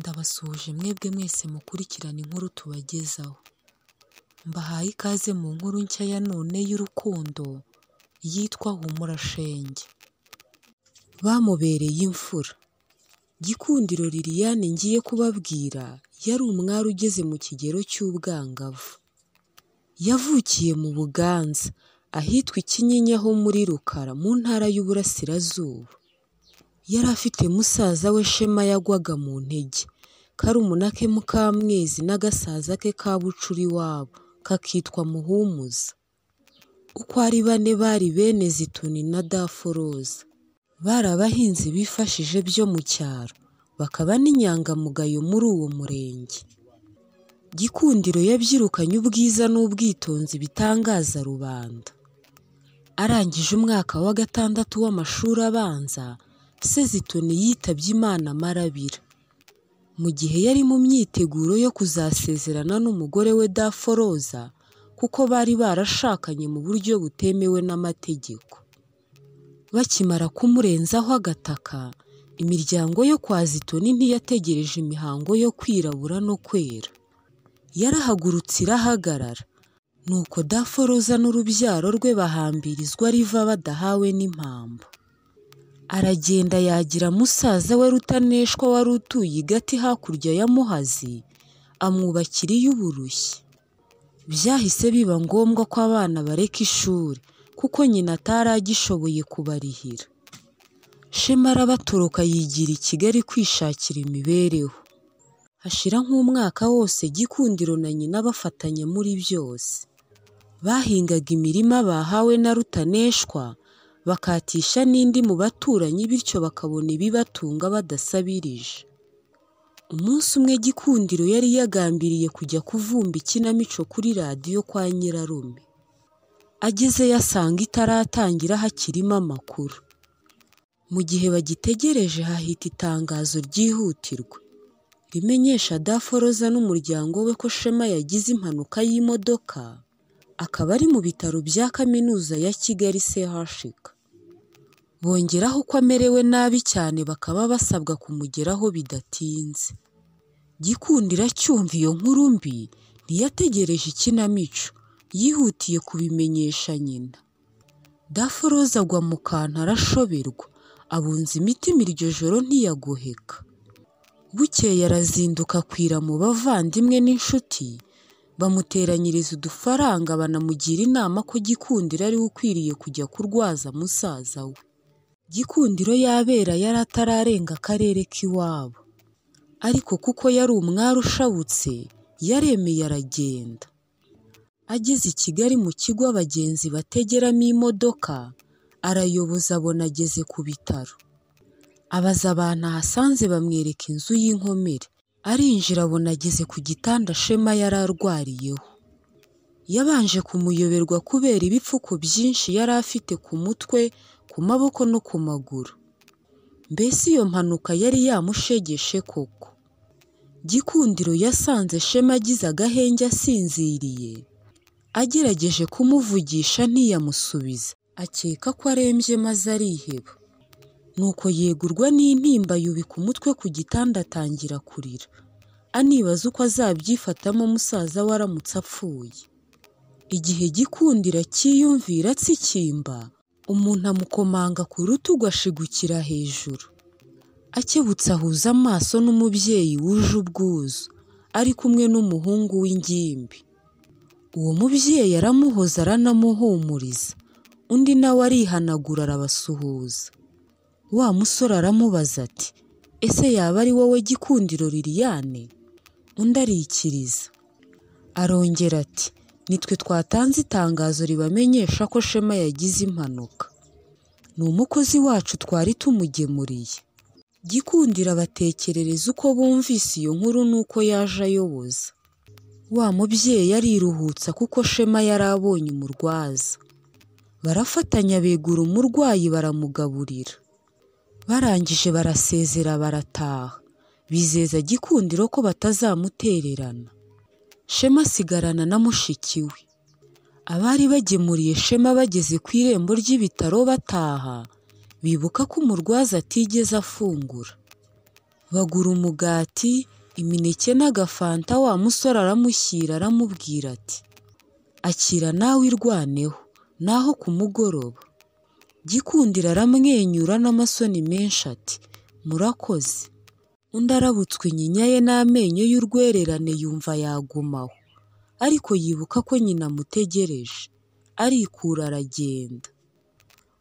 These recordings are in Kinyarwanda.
ndabasuhuje mwebwe mwese mukurikirana inkuru tubagezaho mbahaye ikaze mu nkuru nshya ya none y'urukundo yitwa humura shenge bamubereye imfura gikundiro liliane ngiye kubabwira yari umwari ugeze mu kigero cy'ubwangavu yavukiye mu buganza ahitwa ikinyinya ho muri rukara mu ntara y'uburasirazuba yari afite musaza we Shema yagwaga mu ntege, karumuna ke Mukamwezi n'agasaza ke ka Bucura iwabo kakitwa Muhumuza. Uko ari bane bari bene Zituni na Daforoza, bari abahinzi bifashije byo mu cyaro, bakaba n'inyangamugayo muri uwo murenge. Gikundiro yabyirukanye ubwiza n'ubwitonzi bitangaza rubanda. Arangije umwaka wa gatandatu w'amashuri abanza, Sezitoni yitabye Imana amarabira. Mu gihe yari mu myiteguro yo kuzasezerana n'umugore we Daforoza kuko bari barashakanye mu buryo butemewe n'amategeko. Bakimara kumurenzaho agataka, imiryango yo kwa Zitoni ntiyategereje imihango yo kwirabura no kwera. Yarahagurutse irahagarara, nuko Daforoza n'urubyaro rwe bahambirizwa riva badahawe n'impamba. aragenda yagira musaza we Rutaneshwa wari utuye i hakurya ya Muhazi, amwubakira iy'uburushyi. Byahise biba ngombwa ko abana bareka ishuri kuko nyina atari agishoboye kubarihira. Shemara batoroka yigira i Kigali kwishakira imibereho. Hashira nk'umwaka wose Gikundiro na nyina bafatanya muri byose. Bahingaga imirima bahawe na Rutaneshwa bakatisha n'indi mu baturanyi bityo bakabona ibibatunga badasabirije. Umunsi umwe Gikundiro yari yagambiriye kujya kuvumba ikinamico kuri radiyo kwa Nyirarume. Agezeyo yasanga itaratangira hakirimo amakuru. Mu gihe bagitegereje hahita itangazo ryihutirwa, rimenyesha Daforoza n'umuryango we ko Shema yagize impanuka y'imodoka, akaba ari mu bitaro bya Kaminuza ya Kigali CHUK. bongeraho ko amerewe nabi cyane bakaba basabwa kumugeraho bidatinze. gikundira acyumva iyo nkuru mbi, ntiyategereje ikinamico, yihutiye kubimenyesha nyina. Daforoza agwa mu kantu arashoberwa, abunza imitima iryo joro ntiyagoheka. Bukeye arazinduka akwira mu bavandimwe n'inshuti, bamuteranyiriza udufaranga banamugira inama ko gikundira ari ukwiriye kujya kurwaza musaza we. Gikundiro yabera yari atararenga akarere k'iwabo, ariko kuko yari umwari ushabutse yaremeye aragenda, ageze i Kigali mu kigo abagenzi bategeramo imodoka arayoboza abona ageze ku bitaro, abaza abantu ahasanze bamwereka inzu y'inkomere, arinjira abona ageze ku gitanda Shema yari arwariyeho, yabanje kumuyoberwa kubera ibipfuko byinshi yari afite ku mutwe ku maboko no ku maguru mbese iyo mpanuka yari yamushegeshe koko gikundiro yasanze shema agize agahenge asinziriye agerageje kumuvugisha ntiyamusubiza akeka ko arembye maze ariheba nuko yegurwa n'intimba yubika umutwe ku gitanda atangira kurira anibaza uko azabyifatamo musaza we aramutse apfuye igihe gikundira cyiyumvira atsikimba umuntu amukomanga ku rutugu ashigukira hejuru. Akebutse ahuza amaso n'umubyeyi wuje ubwuzu, ari kumwe n'umuhungu w'ingimbi. Uwo mubyeyi aramuhoza aranamuhumuriza, undi nawe arihanagura arabasuhuza. Wa musore aramubaza ati ese yaba ari wowe gikundiro Liliane? Undi arikiriza. Arongera ati nitwe twatanze itangazo ribamenyesha ko Shema yagize impanuka ni umukozi wacu twari tumugemuriye gikundira batekerereza uko bumvise iyo nkuru nuko yaje ayoboza wa mubyeyi ariruhutsa kuko shema yari abonye umurwaza barafatanya begura umurwayi baramugaburira barangije barasezera barataha bizeza gikundiro ko batazamutererana Shema asigarana na mushiki we. Abari bagemuriye Shema bageze ku irembo ry'ibitaro bataha, bibuka ko umurwaza atigeze afungura. Bagura umugati, imineke n'agafanta wa musore aramushyira aramubwira ati akira nawe irwaneho, naho ku mugoroba. Gikundira aramwenyura n'amasoni menshi ati murakoze. undi arabutswe inyinya ye n'amenyo y'urwererane yumva yagumaho, ariko yibuka ko nyina amutegereje, arikura aragenda.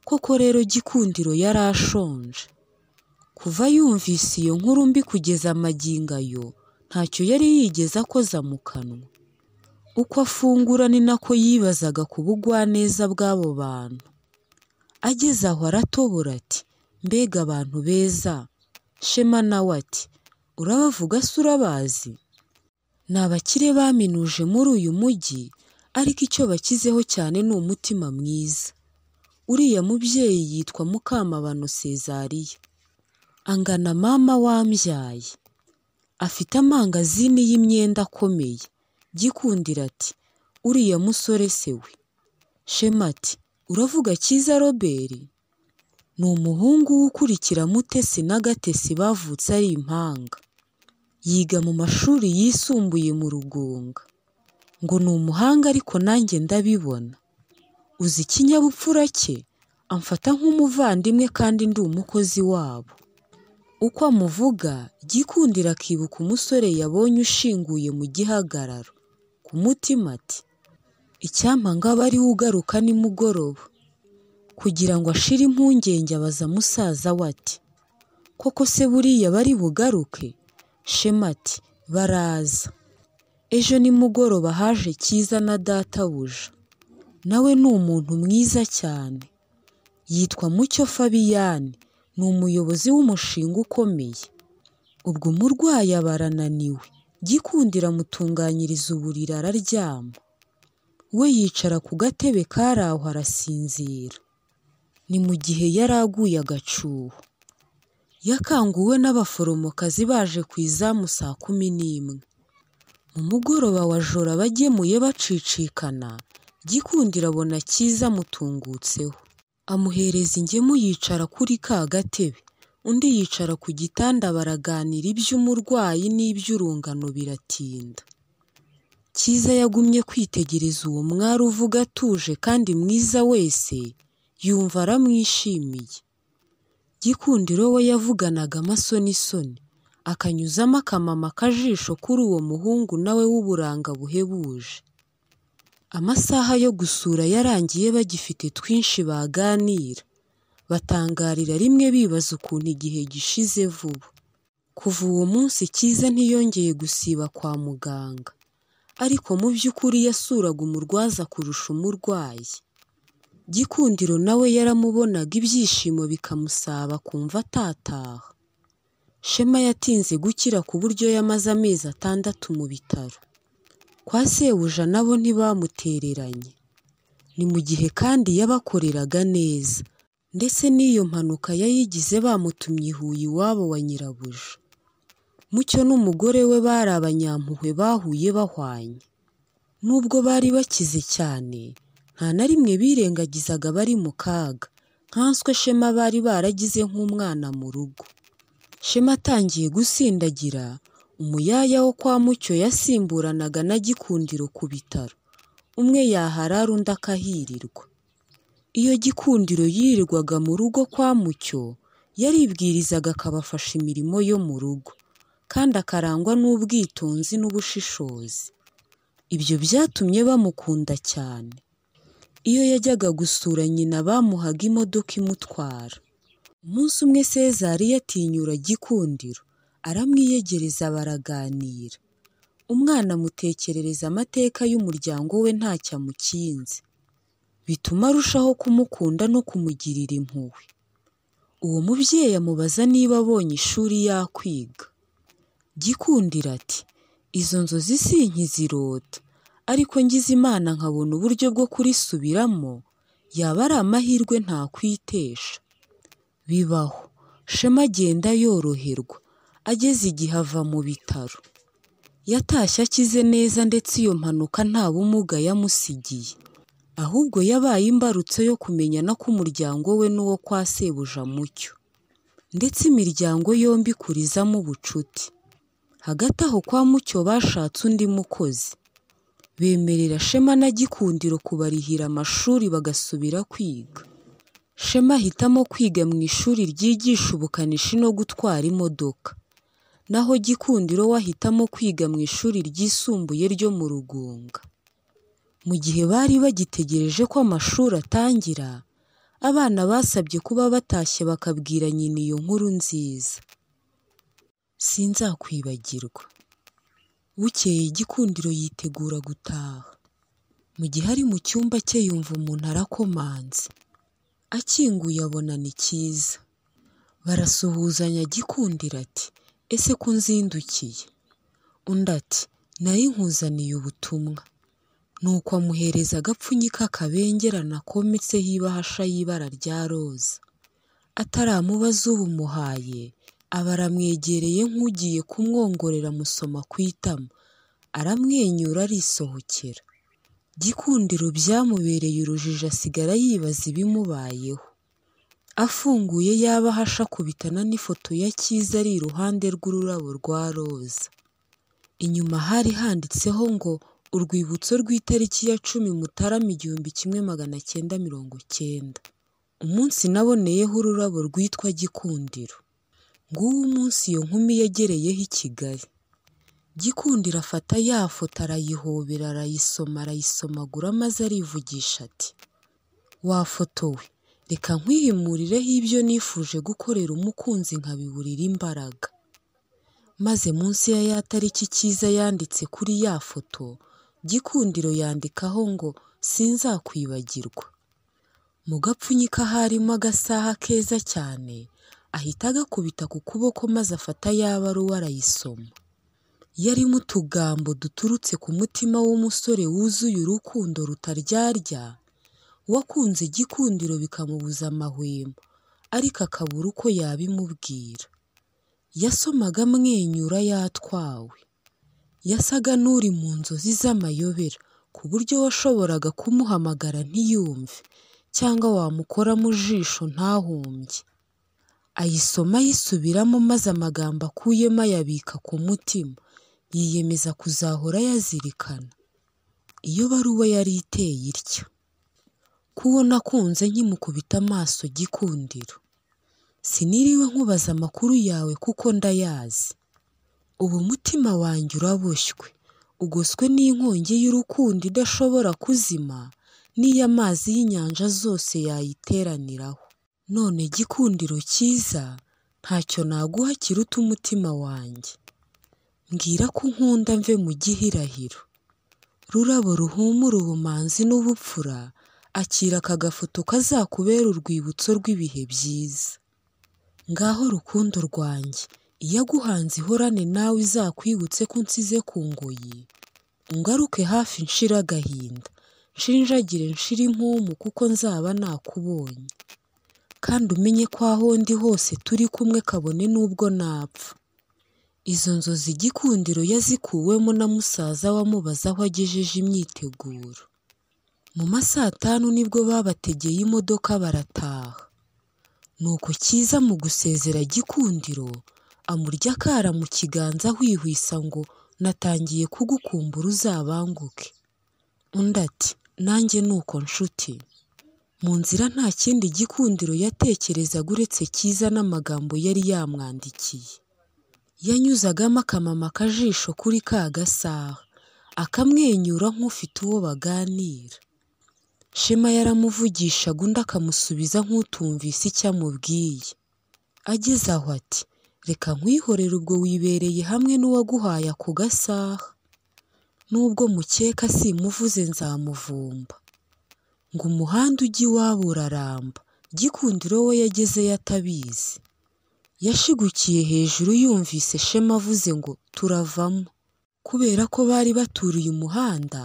Koko rero Gikundiro yari ashonje, kuva yumvise iyo nkuru mbi kugeza amagingayo ntacyo yari yigeze akoza mu kanwa, uko afungura ni nako yibazaga ku bugwaneza bw'abo bantu, ageze aho aratobora ati mbega abantu beza Shema nawe ati urabavuga se urabazi? Ni abakire baminuje muri uyu mujyi ariko icyo bakizeho cyane ni umutima mwiza. Uriya mubyeyi yitwa Mukamabano Sezariya, angana mama wambyaye. Afite amangazini y'imyenda akomeye. Gikundira ati uriya musore se we! Shema ati uravuga Cyiza Robert? ni umuhungu we ukurikira Mutesi na Gatesi bavutse ari impanga. Yiga mu mashuri yisumbuye mu Rugunga. Ngo ni umuhanga ariko nanjye ndabibona. Uzi ikinyabupfura cye, amfata nk'umuvandimwe kandi ndi umukozi wabo. Uko amuvuga, Gikundiro akibuka umusore yabonye ushinguye mu gihagararo. Ku mutima ati: "Icyampa ngaba ari we ugaruka nimugoroba." kugira ngo ashire impungenge abaza musaza we ati koko se buriya bari bugaruke shemati baraza ejo nimugoroba haje cyiza na databuja nawe ni umuntu mwiza cyane yitwa mucyo fabiyani ni umuyobozi w'umushinga ukomeye ubwo umurwayi aba arananiwe gikundira amutunganyiriza uburiri araryama we yicara ku gatebe kari aho arasinzira Ni mu gihe yari aguye agacuho. Yakanguwe n'abaforomokazi baje ku izamu saa kumi n'imwe. Mu mugoroba wa joro abagemuye bacicikana, Gikundi abona Cyiza amutungutseho. Amuhereza ingemu yicara kuri ka gatebe, undi yicara ku gitanda baraganira iby'umurwayi n'iby'urungano biratinda. Cyiza yagumye kwitegereza uwo mwari uvuga atuje kandi mwiza wese yumva aramwishimiye. Gikundiro we yavuganaga amasonisoni, akanyuzamo akamama akajisho kuri uwo muhungu nawe w'uburanga buhebuje. Amasaha yo gusura yarangiye bagifite twinshi baganira, batangarira rimwe bibaza ukuntu igihe gishize vuba. Kuva uwo munsi Cyiza ntiyongeye gusiba kwa muganga, ariko mu by'ukuri yasuraga umurwaza kurusha umurwayi. Gikundiro nawe yaramubonaga ibyishimo bikamusaba kumva atataha. Shema yatinze gukira ku buryo yamaze amezi atandatu mu bitaro. Kwa sebuja nabo ntibamutereranye. Ni mu gihe kandi yabakoreraga neza, ndetse n'iyo mpanuka yayigize bamutumye i iwabo wa nyirabuja. Mucyo n'umugore we bari abanyampuhwe bahuye bahwanye. Nubwo bari bakize cyane nta na rimwe birengagizaga bari mu kaga nkanswe Shema bari baragize nk'umwana mu rugo Shema atangiye gusindagira umuyaya wo kwa Mucyo yasimburanaga na Gikundiro ku bitaro umwe yaharara undi akahirirwa iyo Gikundiro yirirwaga mu rugo kwa Mucyo yaribwirizaga akabafasha imirimo yo mu rugo kandi akarangwa n'ubwitonzi n'ubushishozi ibyo byatumye bamukunda cyane Iyo yajyaga gusura nyina bamuhaga imodoka imutwara. Umunsi umwe Sezari yatinyura Gikundiro, aramwiyegereza baraganira. Umwana amutekerereza amateka y'umuryango we ntacyo amukinze, bituma arushaho kumukunda no kumugirira impuhwe. Uwo mubyeyi amubaza niba abonye ishuri yakwiga. gikundira ati: "Izo nzozi sinkizirota ariko ngize Imana nkabona uburyo bwo kurisubiramo, yaba ari amahirwe ntakwitesha. Bibaho, Shema agenda yoroherwa, ageze igihe ava mu bitaro. Yatashye akize neza ndetse iyo mpanuka nta bumuga yamusigiye, ahubwo yabaye imbarutso yo kumenyana k'umuryango we n'uwo kwa Sebuja Mucyo, ndetse imiryango yombi ikurizamo ubucuti. Hagati aho kwa Mucyo bashatse undi mukozi bemerera Shema na Gikundiro kubarihira amashuri bagasubira kwiga. Shema ahitamo kwiga mu ishuri ryigisha ubukanishi no gutwara imodoka, naho Gikundiro we ahitamo kwiga mu ishuri ryisumbuye ryo mu Rugunga. Mu gihe bari bagitegereje ko amashuri atangira, abana basabye kuba batashye bakabwira nyina iyo nkuru nziza. Sinzakwibagirwa Bukeye Gikundiro yitegura gutaha, mu gihe ari mu cyumba cye yumva umuntu arakomanze, akinguye abona ni Cyiza, barasuhuzanya gikundira ati ese ko unzindukiye? Undi ati nari nkuzaniye ubutumwa, nuko amuhereza agapfunyika kabengerana kometseho ibahasha y'ibara rya roza, ataramubaza ubumuhaye aba aramwegereye nk'ugiye kumwongorera musoma ku itama, aramwenyura arisohokera. Gikundiro byamubereye urujijo asigara yibaza ibimubayeho. Afunguye yabaho ashakubitana n'ifoto ya Cyiza ari iruhande rw'ururabo rwa roza. Inyuma hari handitseho ngo urwibutso rw'itariki ya cumi Mutarama igihumbi kimwe magana cyenda mirongo cyenda. Umunsi naboneyeho ururabo rwitwa Gikundiro. nguwo umunsi iyo nkumi yegereyeho i Kigali Gikundira afata ya foto arayihobera arayisoma arayisomagura maze arivugisha ati wafotowe reka nkwihimurireho ibyo nifuje gukorera umukunzi nkabiburira imbaraga maze munsi ya ya tariki cyiza yanditse kuri ya foto Gikundiro yandikaho ngo sinzakwibagirwa mu gapfunyika harimo agasaha keza cyane ahita agakubita ku kuboko maze afata ya baruwa arayisoma. Yarimo utugambo duturutse ku mutima w'umusore wuzuye urukundo rutaryarya, wakunze igikundiro bikamubuza amahwemo, ariko akabura uko yabimubwira. Yasomaga amwenyura yatwawe. Yasaga n'uri mu nzozi z'amayobera, ku buryo washoboraga kumuhamagara ntiyumve cyangwa wamukora mu jisho ntahumbye. ayisoma ayisubiramo maze amagambo akuyemo ayabika ku mutima, yiyemeza kuzahora ayazirikana. Iyo baruwa yari iteye itya: ko nakunze nkimukubita amaso gikundiro, siniriwe nkubaza amakuru yawe kuko ndayazi, ubu mutima wanjye uraboshywe, ugoswe n'inkongi y'urukundo idashobora kuzima n'iyo amazi y'inyanja zose yayiteraniraho none gikundiro cyiza ntacyo naguha kiruta umutima wanjye mbwira ko nkunda mve mu gihirahiro rurabo ruhumura ubumanzi n'ubupfura akira aka gafoto kazakubera urwibutso rw'ibihe byiza ngaho rukundo rwanjye iyo aguhanze ihorane nawe izakwibutse ko unsize ku ngoyi ngaruke hafi nshira agahinda nshinjagire nshira impumu kuko nzaba nakubonye kandi umenye ko aho ndi hose turi kumwe kabone n'ubwo napfa izo nzozi igikundiro yazikuwemo na musaza wamubaza amubaza aho agejeje imyiteguro mu ma saa tanu nibwo babategeye imodoka barataha nuko Cyiza mu gusezera Gikundiro amurya akara mu kiganza ahwihwisa ngo natangiye kugukumbura uzabanguke undi ati nanjye nuko nshuti Mu nzira nta kindi gikundiro yatekerezaga uretse cyiza n'amagambo yari yamwandikiye. Yanyuzagamo akamamaka akajisho kuri ka gasaha, akamwenyura nk'ufite uwo baganira. Shema yaramuvugishaga undi akamusubiza nk'utumvise icyo amubwiye. Ageze aho ati reka nkwihorere ubwo wibereye hamwe n'uwaguhaye ako gasaha. Nubwo mukeka simuvuze nzamuvumba ngo umuhanda ujya iwabo uraramba Gikundiro we yageze yatabizi yashigukiye hejuru yumvise Shema avuze ngo turavamo kubera ko bari baturiye umuhanda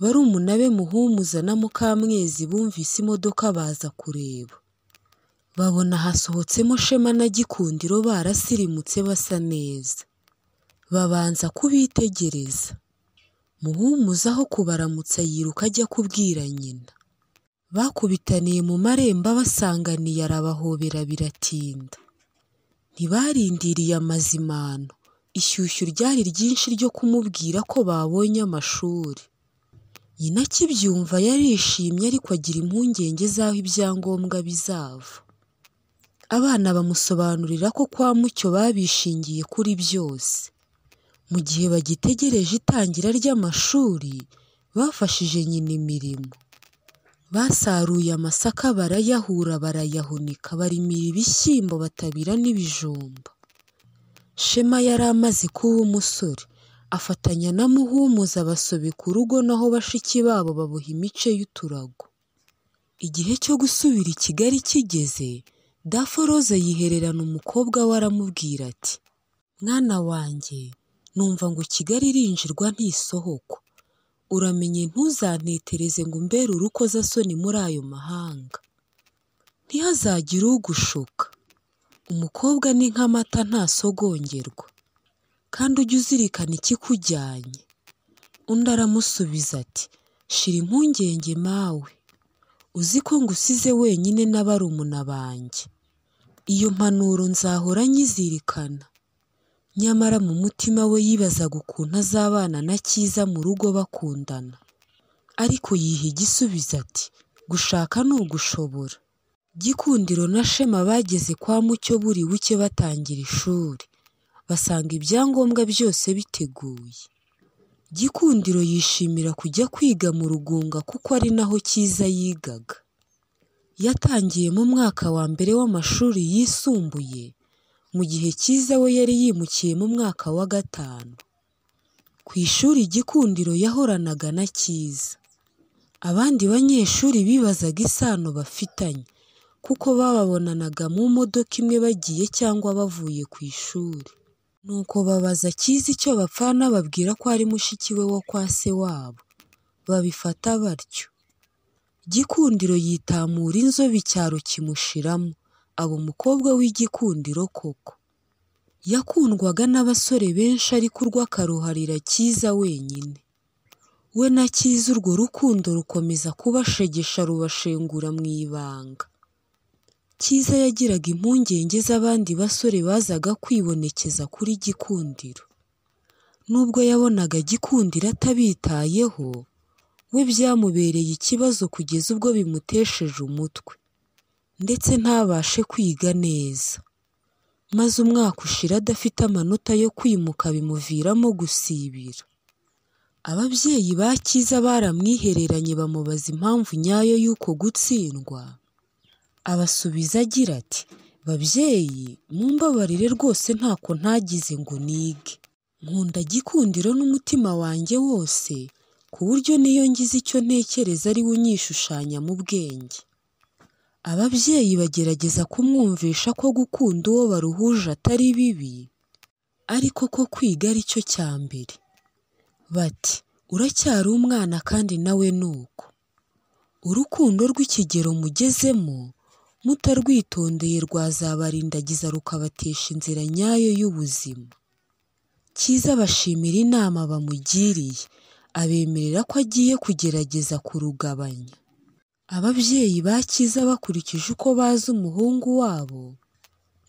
barumuna be Muhumuza na Mukamwezi bumvise imodoka baza kureba babona hasohotsemo Shema na Gikundiro barasirimutse basa neza babanza kubitegereza Muhumuza aho kubaramutsa yiruka ajya kubwira nyina bakubitaniye mu marembo abasanganiye arabahobera biratinda. Ntibarindiriye amazimano, ishyushyu ryari ryinshi ryo kumubwira ko babonye amashuri. Nyina akibyumva yarishimye ariko agira impungenge z'aho ibyangombwa bizava. Abana bamusobanurira ko kwa Mucyo babishingiye kuri byose. Mu gihe bagitegereje itangira ry'amashuri, bafashije nyina imirimo. Basaruye amasaka barayahura barayahunika, barimira ibishyimbo batabira n'ibijumba. Shema yari amaze kuba umusore, afatanya na Muhumuza basobeka urugo naho bashiki babo baboha imice y'uturago. Igihe cyo gusubira i Kigali kigeze, Daforoza yihererana umukobwa we aramubwira ati: "Mwana wanjye, numva ngo Kigali irinjirwa ntisohokwa uramenye ntuzanetereze ngo umbere urukozasoni muri ayo mahanga ntihazagire ugushuka umukobwa ni nk'amata ntasogongerwa kandi ujye uzirikana ikikujyanye undi aramusubiza ati shira impungenge mawe uzi ko ngusize wenyine n’abarumuna banjye iyo mpanuro nzahora nyizirikana nyamara mu mutima we yibazaga ukuntu azabana na Cyiza mu rugo bakundana. Ariko yiha igisubizo ati gushaka ni ugushobora. Gikundiro na Shema bageze kwa Mucyo buri buke batangira ishuri, basanga ibyangombwa byose biteguye. Gikundiro yishimira kujya kwiga mu Rugunga kuko ari naho Cyiza yigaga. Yatangiye mu mwaka wa mbere w'amashuri yisumbuye mu gihe Cyiza we yari yimukiye mu mwaka wa gatanu ku ishuri Gikundiro yahoranaga na Cyiza. Abandi banyeshuri bibazaga isano bafitanye kuko bababonanaga mu modoka imwe bagiye cyangwa bavuye ku ishuri. Nuko babaza Cyiza icyo bapfana babwira ko ari mushiki we wo kwa se wabo. Babifata batyo. Gikundiro yitamura inzobe icyaro kimushiramo. aba umukobwa w'igikundiro koko yakundwaga n'abasore benshi ariko urwo akaruharira Cyiza wenyine we na Cyiza urwo rukundo rukomeza kubashegesha rubashengura mu ibanga Cyiza yagiraga impungenge z'abandi basore bazaga kwibonekeza kuri Gikundiro nubwo yabonaga Gikundiro atabitayeho we byamubereye ikibazo kugeza ubwo bimutesheje umutwe ndetse ntabashe kwiga neza maze umwaka ushira adafite amanota yo kwimuka bimuviramo gusibira. Ababyeyi ba Cyiza baramwihereranye bamubaza impamvu nyayo y'uko gutsindwa, abasubiza agira ati “Babyeyi mumbabarire rwose ntako ntagize ngo nige, nkunda Gikundiro n'umutima wanjye wose ku buryo n'iyo ngize icyo ntekereza ari we unyishushanya mu bwenge ababyeyi bagerageza kumwumvisha ko gukunda uwo baruhuje atari bibi ariko ko kwiga ari cyo cya mbere bati uracyari umwana kandi nawe ni uko urukundo rw'ikigero mugezemo mutarwitondeye rwazabarindagiza rukabatesha inzira nyayo y'ubuzima cyiza bashimira inama bamugiriye abemerera ko agiye kugerageza kurugabanya Ababyeyi bakiza bakurikije uko bazi umuhungu wabo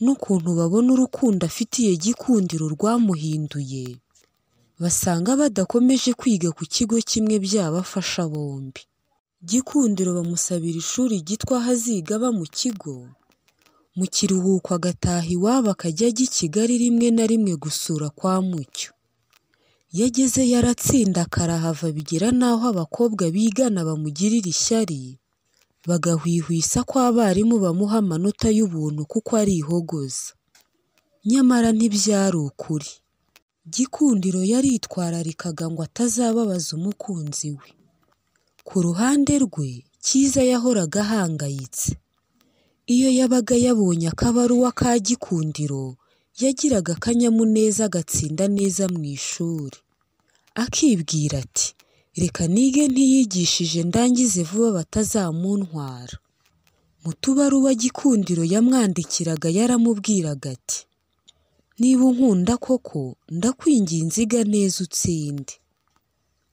n'ukuntu babona urukundo afitiye Gikundiro rwamuhinduye, basanga badakomeje kwiga ku kigo kimwe byabafasha bombi. Gikundiro bamusabira ishuri ryitwa haziga aziga aba mu kigo, mu kiruhuko agataha iwabo akajya ajya i Kigali rimwe na rimwe gusura kwa Mucyo. yageze agezeyo aratsinda bigera n'aho abakobwa bigana bamugirira ishyari bagahwihwisa ko abarimu bamuha amanota y'ubuntu kuko arihogoza nyamara ntibyari ukuri Gikundiro yaritwararikaga ngo atazababaza umukunzi we ku ruhande rwe Cyiza yahoraga ahangayitse iyo yabaga yabonye akabaruwa ka Gikundiro yagiraga akanyamuneza agatsinda neza mu ishuri akibwira ati reka nige ntiyigishije ndangize vuba batazamuntwara. Mu tubaruwa Gikundiro yamwandikiraga yaramubwiraga ati niba unkunda koko ndakwinginze iga neza utsinde,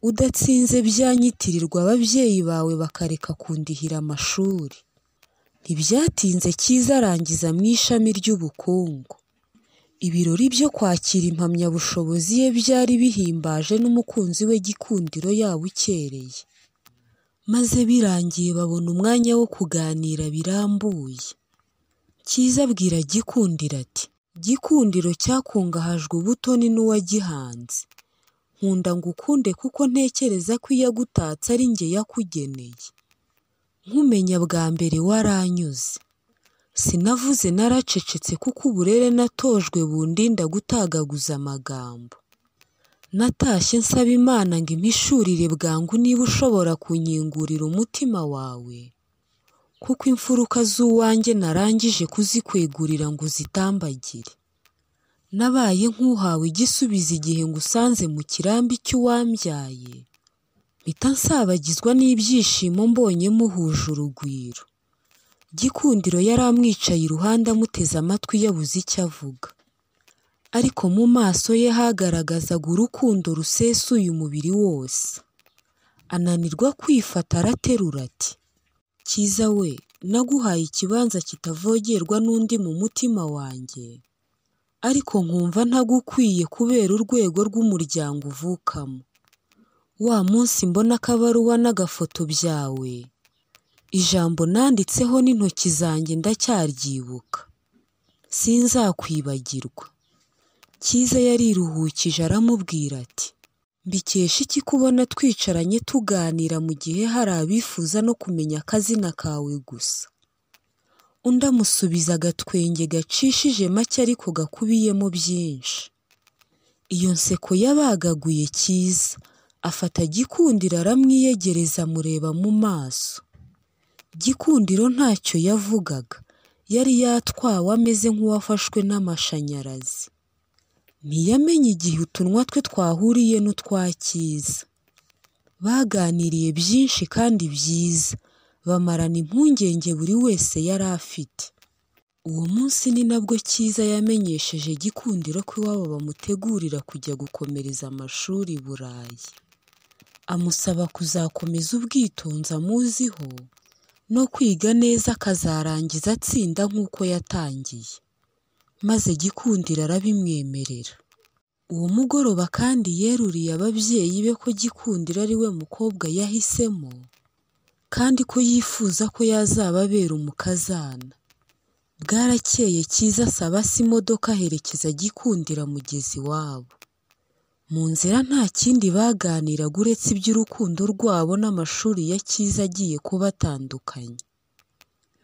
udatsinze byanyitirirwa ababyeyi bawe bakareka kundihira amashuri. Ntibyatinze Cyiza arangiza mu ishami ry'ubukungu. Ibirori byo kwakira impamyabushobozi ye byari bihimbaje n'umukunzi we Gikundiro yabo ukereye Maze birangiye babona umwanya wo kuganira birambuye. Cyiza abwira gikundira ati “Gikundiro cyakungahajwe ubutoni n'uwagihanze. Nkunda ngukunde kuko ntekereza ko iyagutatse ari njye yakugeneye. Nkumenya bwa mbere waranyuze Sinavuze naracecetse kuko uburere natojwe bundinda gutagaguza amagambo. Natashye nsaba Imana ngo impishurire bwangu niba ushobora kunyingurira umutima wawe, kuko imfuruka z'uwanjye narangije kuzikwegurira ngo zitambagire. Nabaye nk'uhawe igisubizo igihe ngusanze mu kirambi cy'uwambyaye, mpita nsabagizwa n'ibyishimo mbonye muhuje urugwiro. Gikundiro yari amwicaye iruhande amuteze amatwi yabuze icyo avuga. Ariko mu maso ye hagaragazaga urukundo rusesuye umubiri wose. Ananirwa kwifata araterura ati Cyiza we naguhaye ikibanza kitavogerwa n'undi mu mutima wanjye, ariko nkumva ntagukwiye kubera urwego rw'umuryango uvukamo. Wa munsi mbona akabaruwa n'agafoto byawe Ijambo nanditseho n'intoki zanjye ndacyaryibuka. Sinzakwibagirwa. Cyiza iruhukije aramubwira ati: "Mbikesha iki kubona twicaranye tuganira mu gihe hari abifuza no kumenya akazina kawe gusa?" Undi amusubiza agatwenge gacishije make ariko gakubiyemo byinshi. Iyo nseko yabagaguye Cyiza, afata gikundira aramwiyegereza amureba mu maso. Gikundiro ntacyo yavugaga, yari yatwawe ameze nk'uwafashwe n'amashanyarazi. Ntiyamenye igihe utunwa twe twahuriye n’utwakiza Baganiriye byinshi kandi byiza, bamarana impungenge buri wese yari afite. Uwo munsi ni nabwo Cyiza yamenyesheje Gikundiro ko iwabo bamutegurira kujya gukomereza amashuri Burayi. Amusaba kuzakomeza ubwitonzi amuziho no kwiga neza akazarangiza atsinda nk'uko yatangiye maze gikundira arabimwemerera uwo mugoroba kandi yeruriye ababyeyi be ko Gikundiro ari we mukobwa yahisemo kandi ko yifuza ko yazaba abera umukazana bwarakeye Cyiza asaba si imodoka aherekeza Gikundiro amugeza iwabo Mu nzira nta kindi baganiraga uretse iby'urukundo rwabo n'amashuri ya Cyiza agiye kubatandukanya,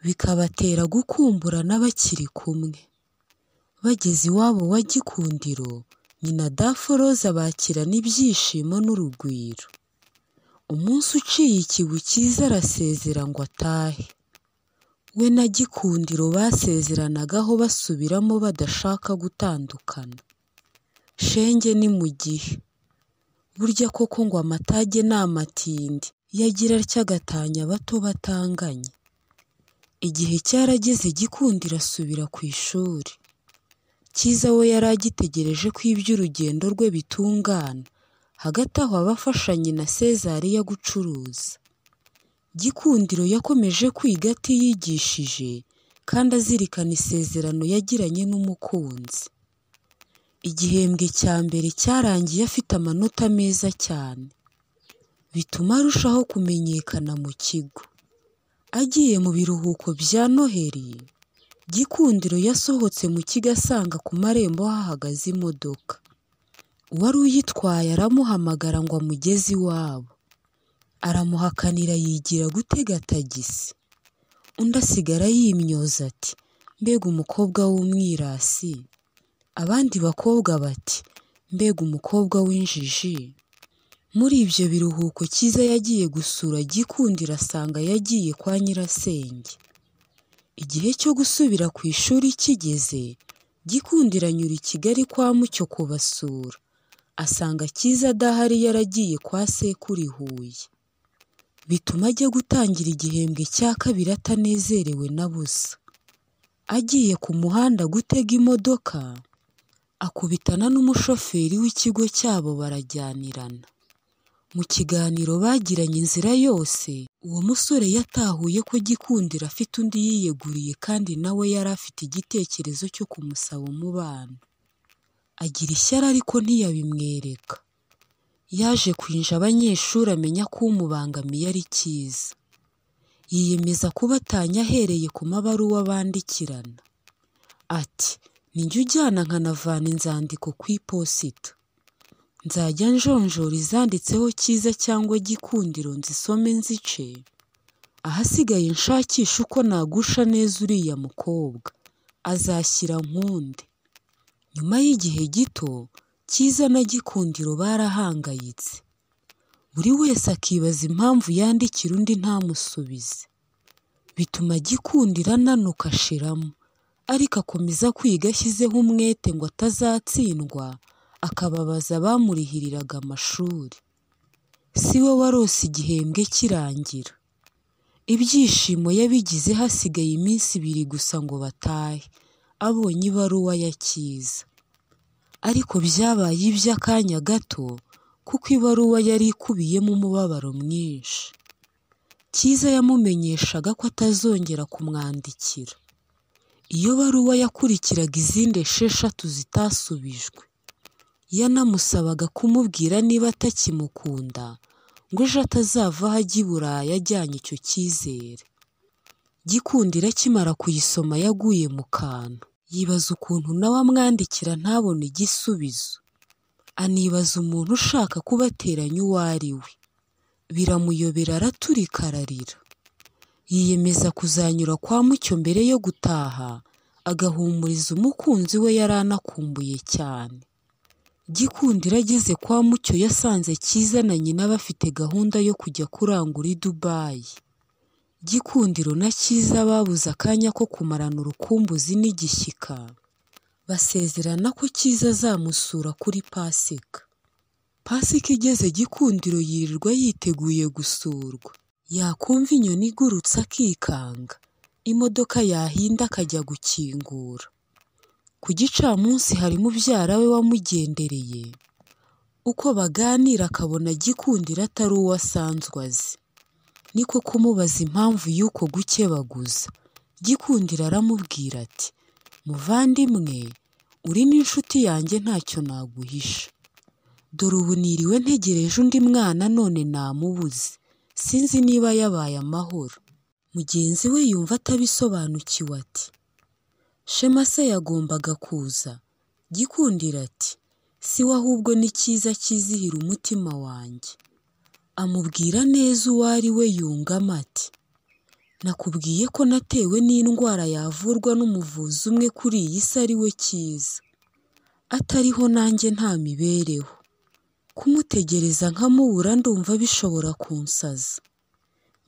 bikabatera gukumbura n’abakiri kumwe. Bageze iwabo wa Gikundiro, nyina Daforoza abakirana ibyishimo n'urugwiro. Umunsi uciye ikigwi Cyiza arasezera ngo atahe. We na Gikundiro basezeranagaho basubiramo badashaka gutandukana. shenge ni mu gihe burya koko ngo amatage ni amatindi iyo atya agatanya bato batanganye igihe cyarageze gikundi irasubira ku ishuri cyiza we yari agitegereje ko iby'urugendo rwe bitungana hagati aho abafashanye na sezariya gucuruza gikundiro yakomeje kwiga atiyigishije kandi azirikana isezerano yagiranye n'umukunzi Igihembwe cya mbere cyarangiye afite amanota meza cyane, bituma arushaho kumenyekana mu kigo. Agiye mu biruhuko bya Noheri, Gikundiro yasohotse mu kigo asanga ku marembo hahagaze imodoka. Uwari uyitwaye aramuhamagara ngo amugeze iwabo. Aramuhakanira yigira gutega tagisi. Undi asigara yimyoza ati mbega umukobwa w'umwirasi! abandi bakobwa bati mbega umukobwa w'injiji muri ibyo biruhuko Cyiza yagiye gusura Gikundiro asanga yagiye kwa nyirasenge. Igihe cyo gusubira ku ishuri kigeze, Gikundiro anyura i Kigali kwa Mucyo kubasura, asanga Cyiza adahari yaragiye kwa sekuru Huye. Bituma ajya gutangira igihembwe cya kabiri atanezerewe na busa. Agiye ku muhanda gutega imodoka, akubitana n'umushoferi w'ikigo cyabo barajyanirana. Mu kiganiro bagiranye inzira yose, uwo musore yatahuye ko gikundira afite undi yiyeguriye kandi nawe yari afite igitekerezo cyo kumusaba umubano. Agira ishyari ariko ntiyabimwereka. Yaje kwinja abanyeshuri amenya ko umubangamiye ari Cyiza. Yiyemeza kubatanya ahereye ku mabaruwa bandikirana. Ati njya ujyana nkanavana inzandiko ku iposita nzajya njonjora izanditseho cyiza cyangwa gikundiro nzisome nzice ahasigaye nshakishe uko nagusha neza uriya mukobwa azashyira nkunde nyuma y'igihe gito cyiza na gikundiro barahangayitse buri wese akibaza impamvu yandikira undi ntamusubize bituma gikundira ananuka ashiramo ariko akomeza kwiga ashyizeho umwete ngo atazatsindwa, akababaza abamurihiriraga amashuri. Si we warose igihembwe kirangira. Ibyishimo yabigize hasigaye iminsi ibiri gusa ngo batahe, abonye ibaruwa yakiza Ariko byabaye iby'akanya gato kuko ibaruwa yari ikubiyemo umubabaro mwinshi. Cyiza yamumenyeshaga ko atazongera kumwandikira. Iyo baruwa yakurikiraga izindi esheshatu zitasubijwe, yanamusabaga kumubwira niba atakimukunda ngo ejo atazavaho ajya i Burayi ajyanye icyo cyizere. gikundira kimara kuyisoma yaguye mu kantu, yibaza ukuntu nawe amwandikira ntabone igisubizo, anibaza umuntu ushaka kubateranya uwo ari we. Biramuyobera araturika ararira. yiyemeza kuzanyura kwa Mucyo mbere yo gutaha, agahumuriza umukunzi we yari anakumbuye cyane. gikundira ageze kwa Mucyo yasanze Cyiza na nyina bafite gahunda yo kujya kurangura i Dubayi. Gikundiro na Cyiza babuze akanya ko kumarana urukumbuzi n'igishyika, basezerana ko Cyiza azamusura kuri Pasika. Pasika igeze Gikundiro yirirwa yiteguye gusurwa. yakumva inyoni igurutse akikanga, imodoka yahinda akajya gukingura. Ku gicamunsi hari mubyara we wamugendereye, uko baganira akabona gikundira atari uwo asanzwe azi. Niko kumubaza impamvu y'uko gukebaguza. gikundira aramubwira ati muvandimwe uri n'inshuti yanjye ntacyo naguhisha. Dore ubu niriwe ntegereje undi mwana none namubuze. sinzi niba yabaye amahoro mugenzi we yumva atabisobanukiwe ati shema se yagombaga kuza gikundira ati si we ahubwo ni cyiza cyizihira umutima wanjye amubwira neza uwo ari we yungamo ati nakubwiye ko natewe n'indwara yavurwa n'umuvuzi umwe kuri iyi si ari we cyiza atariho nanjye nta mibereho kumutegereza nkamubura ndumva bishobora kunsaza.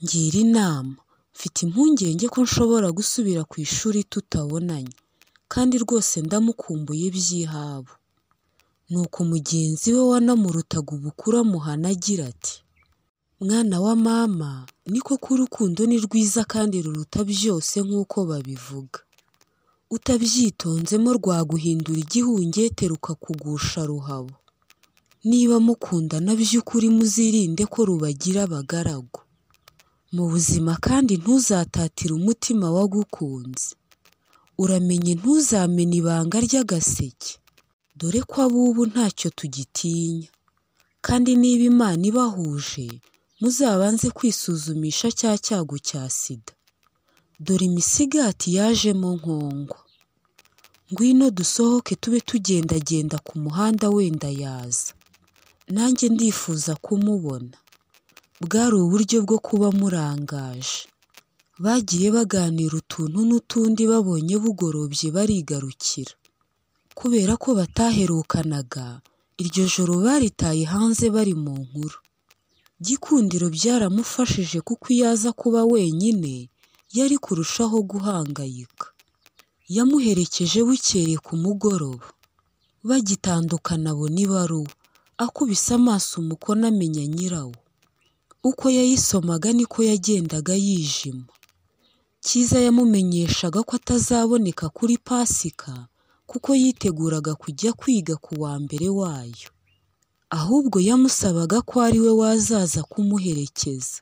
Ngira inama, mfite impungenge ko nshobora gusubira ku ishuri tutabonanye, kandi rwose ndamukumbuye by'ihabo. Nuko mugenzi we wanamurutaga ubukuru amuhana agira ati: "Mwana wa mama, ni koko urukundo ni rwiza kandi ruruta byose nk'uko babivuga. Utabyitondemo rwaguhindura igihungete rukakugusha ruhabo." niba mukundana by'ukuri muzirinde ko rubagira abagaragu. Mu buzima kandi ntuzatatire umutima wagukunze. Uramenye ntuzamene ibanga ry'agaseke. Dore ko ab'ubu ntacyo tugitinya. Kandi niba Imana ibahuje, muzabanze kwisuzumisha cya cyago cya sida. Dore imisigati yajemo nkongwa. Ngwino dusohoke tube tugendagenda ku muhanda wenda yaza. nanjye ndifuza kumubona bwari uburyo bwo kuba murangaje bagiye baganira utuntu n'utundi babonye bugorobye barigarukira kubera ko bataherukanaga iryo joro baritaye hanze bari mu nkuru gikundiro byaramufashije kuko iyo aza kuba wenyine yari kurushaho guhangayika yamuherekeje bukeye ku mugoroba bagitandukana abona ibaruwa akubise amaso umukono amenya nyirawo uko yayisomaga niko yagendaga yijima cyiza yamumenyeshaga ko atazaboneka kuri pasika kuko yiteguraga kujya kwiga ku wa mbere wayo ahubwo yamusabaga ko ari we wazaza kumuherekeza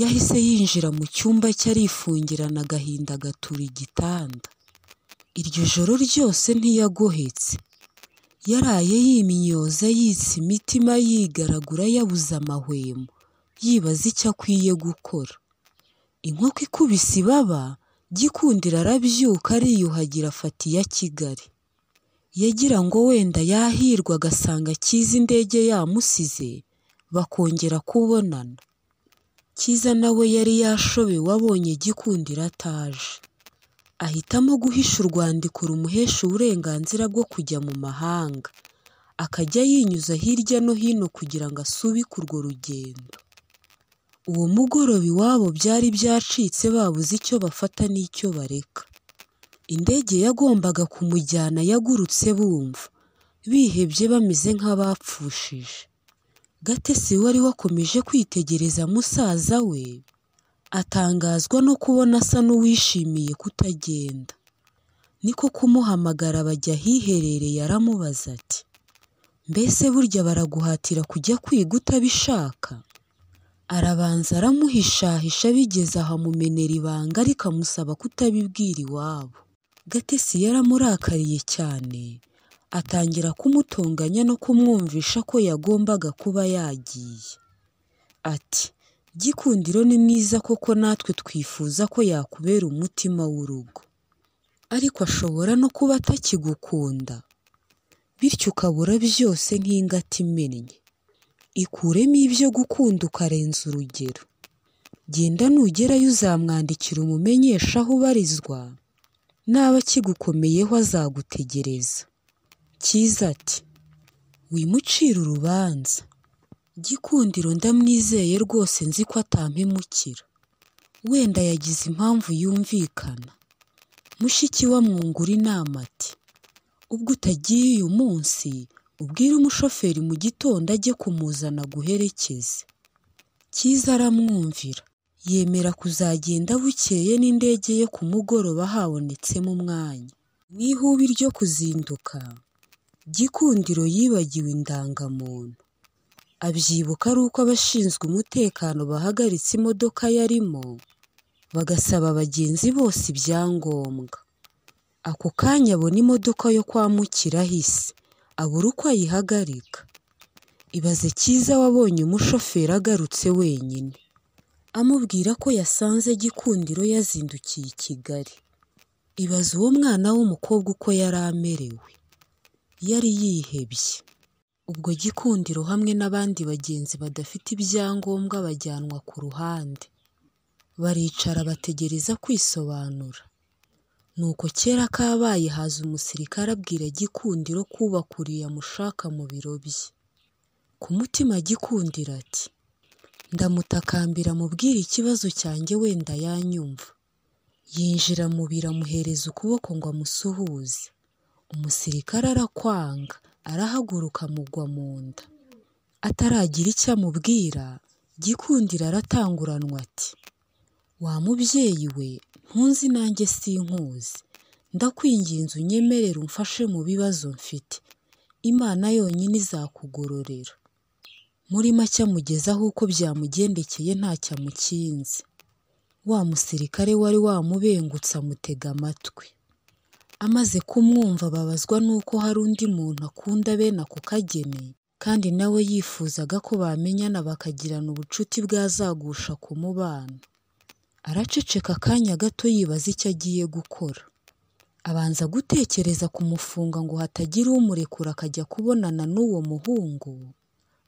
yahise yinjira mu cyumba cye arifungirana agahinda agatura igitanda iryo joro ryose ntiyagohetse yaraye yiminyoza yitsa imitima yigaragura yabuze amahwemo, yibaza icyo akwiye gukora. Inkoko ikubise ibaba, Gikundiro arabyuka ariyuhagira afata iya Kigali. Yagira ngo wenda yahirwa agasanga Cyiza indege yamusize, bakongera kubonana. Cyiza na we yari yashobewe abonye Gikundiro ataje. ahitamo guhisha urwandiko rumuhesha uburenganzira bwo kujya mu mahanga, akajya yinyuza hirya no hino kugira ngo asubike urwo rugendo. Uwo mugoroba iwabo byari byacitse babuze icyo bafata n'icyo bareka. Indege yagombaga kumujyana yagurutse bumva, bihebye bameze nk'abapfushije. Gatesi wari wakomeje kwitegereza musaza we atangazwa no kubona asa n'uwishimiye kutagenda. Niko kumuhamagara bajya ahiherereye aramubaza ati mbese burya baraguhatira kujya kwiga utabishaka? Arabanza aramuhishahisha bigeze aho ibanga ariko amusaba kutabibwira iwabo. Gatesi yaramurakariye cyane, atangira kumutonganya no kumwumvisha ko yagombaga kuba yagiye. Ati Gikundiro ni mwiza koko natwe twifuza ko yakubera umutima w'urugo, ariko ashobora no kuba atakigukunda bityo ukabura byose nk'ingata imennye, ikuremo ibyo gukunda ukarenza urugero, genda nugerayo uzamwandikira umumenyeshe aho ubarizwa, naba akigukomeyeho azagutegereza. Cyiza ati: wimucire urubanza. Gikundiro ndamwizeye rwose nzi ko atampemukira. Wenda yagize impamvu yumvikana. Mushiki we amwungura inama ati ubwo utagiye uyu munsi, ubwire umushoferi mu gitondo ajye kumuzana guherekeze Cyiza aramwumvira, yemera kuzagenda bukeye n'indege ye ku mugoroba habonetsemo umwanya. Mu ihubi ryo kuzinduka, Gikundiro yibagiwe indangamuntu. abyibuka ari uko abashinzwe umutekano bahagaritse imodoka yarimo, bagasaba abagenzi bose ibyangombwa. Ako kanya abona imodoka yo kwa Mukira ihise, abura uko ayihagarika. Ibaze Cyiza wabonye umushoferi agarutse wenyine, amubwira ko yasanze Gikundiro yazindukiye i Kigali. Ibaze uwo mwana w'umukobwa uko yari amerewe, yari yihebye. Ubwo Gikundiro hamwe n'abandi bagenzi badafite ibyangombwa bajyanwa ku ruhande, baricara bategereza kwisobanura. Nuko kera kabaye haza umusirikare abwira Gikundiro ko ubakuriye amushaka mu biro bye. Ku mutima gikundira ati “Ndamutakambira mubwire ikibazo cyanjye wenda yanyumva.” Yinjira mu biro amuhereza ukuboko ngo amusuhuze. Umusirikare arakwanga arahaguruka mugwa mu nda. Ataragira icyo amubwira, Gikundiro aratanguranwa ati "Wa mubyeyi we ntunzi nanjye sinkuzi, ndakwinginze unyemerere umfashe mu bibazo mfite, Imana yonyine izakugororera." Muri make amugezaho uko byamugendekeye ntacyo amukinze. Wa musirikare wari wamubengutse amutega amatwi. Amaze kumwumva ababazwa nuko hari undi muntu akunda bene ako kageni, kandi nawe yifuzaga ko bamenyana bakagirana ubucuti bwazagusha ku mubano. Araceceka akanya gato yibaza icyo agiye gukora. Abanza gutekereza kumufunga ngo hatagira umurekura akajya kubonana n'uwo muhungu,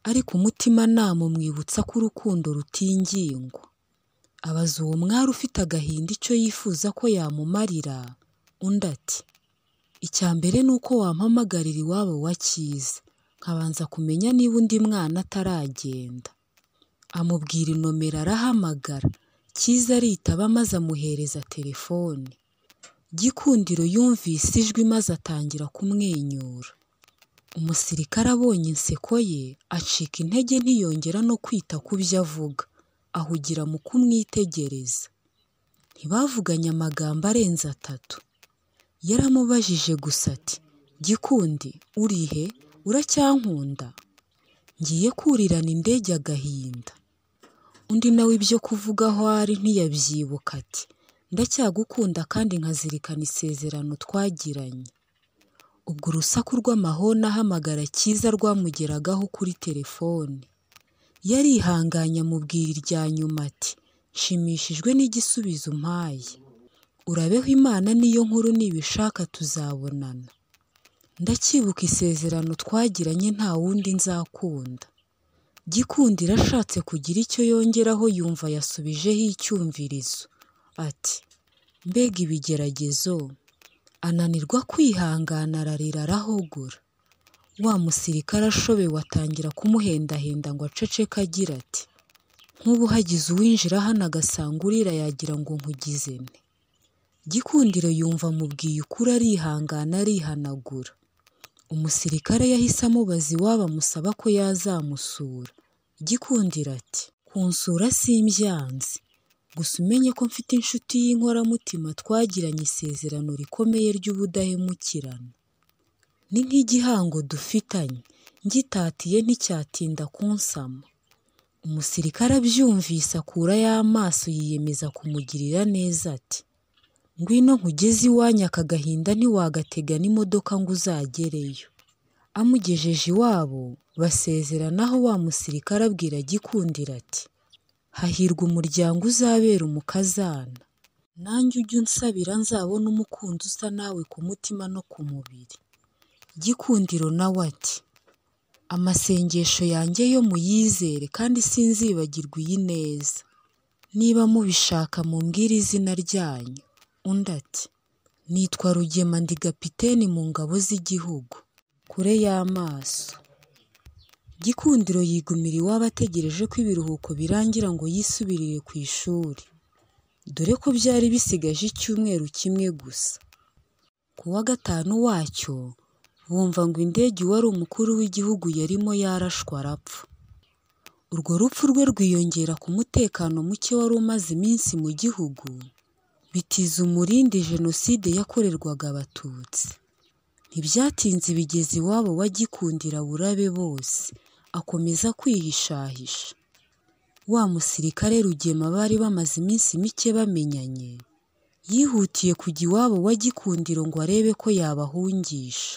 ariko umutimanama umwibutsa ko urukundo rutingingwa. Abaza uwo mwari ufite agahinda icyo yifuza ko yamumarira, undi ati icya mbere ni uko wampamagarira iwabo wa Cyiza nkabanza kumenya niba undi mwana ataragenda amubwira inomero arahamagara Cyiza aritaba maze amuhereza telefone Gikundiro yumvise ijwi maze atangira kumwenyura umusirikare abonye inseko ye acika intege ntiyongera no kwita ku byo avuga ahugira mu kumwitegereza ntibavuganye amagambo arenze atatu yaramubajije gusa ati gikundi urihe uracyankunda ngiye kurirana indege agahinda undi nawe ibyo kuvuga aho ari ntiyabyibuka ati ndacyagukunda kandi nkazirikana isezerano twagiranye ubwo urusaku rw'amahoni nahamagara cyiza rwamugeragaho kuri telefone yarihanganye amubwira irya nyuma ati nshimishijwe n'igisubizo mpaye urabeho Imana niyo nkuru nibishaka tuzabonana ndacyibuka isezerano twagiranye nta wundi nzakunda Gikundi yarashatse kugira icyo yongeraho yumva yasubijeho icyumvirizo ati mbega ibigeragezo ananirwa kwihangana ararira arahogora wa musirikare ashobewe watangira kumuhendahenda ngo aceceke agira ati nk'ubu hagize uwinjira hano agasanga urira yagira ngo nkugize nte Gikundiro yumva amubwiye ukuri arihangana arihanagura. Umusirikare yahise amubaza iwabo amusaba ko yazamusura. Gikundiro ati kunsura simbyanze, gusa umenye ko mfite inshuti y'inkoramutima twagiranye isezerano rikomeye ry'ubudahemukirana. Ni nk'igihango dufitanye, ngitatiye nticyatinda kunsama. Umusirikare abyumvise akurayo y’amaso yiyemeza kumugirira neza ati ngwino nkugeze iwanyu aka gahinda ntiwagatega n'imodoka ngo uzagereyo amugejeje iwabo basezeranaho wa musirikare abwira gikundira ati hahirwa umuryango uzabera umukazana nanjye ujye unsabira nzabona umukunzi usa nawe ku mutima no ku mubiri Gikundiro nawe ati amasengesho yanjye yo muyizere kandi sinzibagirwa iyi neza niba mubishaka mumbwire izina ryanyu undi ati nitwa rugema ndi gapiteni mu ngabo z'igihugu kure y'amaso gikundiro yigumira iwabo ategereje ko ibiruhuko birangira ngo yisubirire ku ishuri dore ko byari bisigaje icyumweru kimwe gusa ku wa gatanu wacyo bumva ngo indege uwari umukuru w'igihugu yarimo yarashwe arapfa urwo rupfu rwe rwiyongera ku mutekano muke wari umaze iminsi mu gihugu bitiza umurindi Jenoside yakorerwaga Abatutsi. Ntibyatinze bigeza iwabo wa Gikundiraburare bose, akomeza kwihishahisha. Wa musirikare Rugema bari bamaze iminsi mike bamenyanye, yihutiye kujya iwabo wa Gikundiro ngo arebe ko yabahungisha.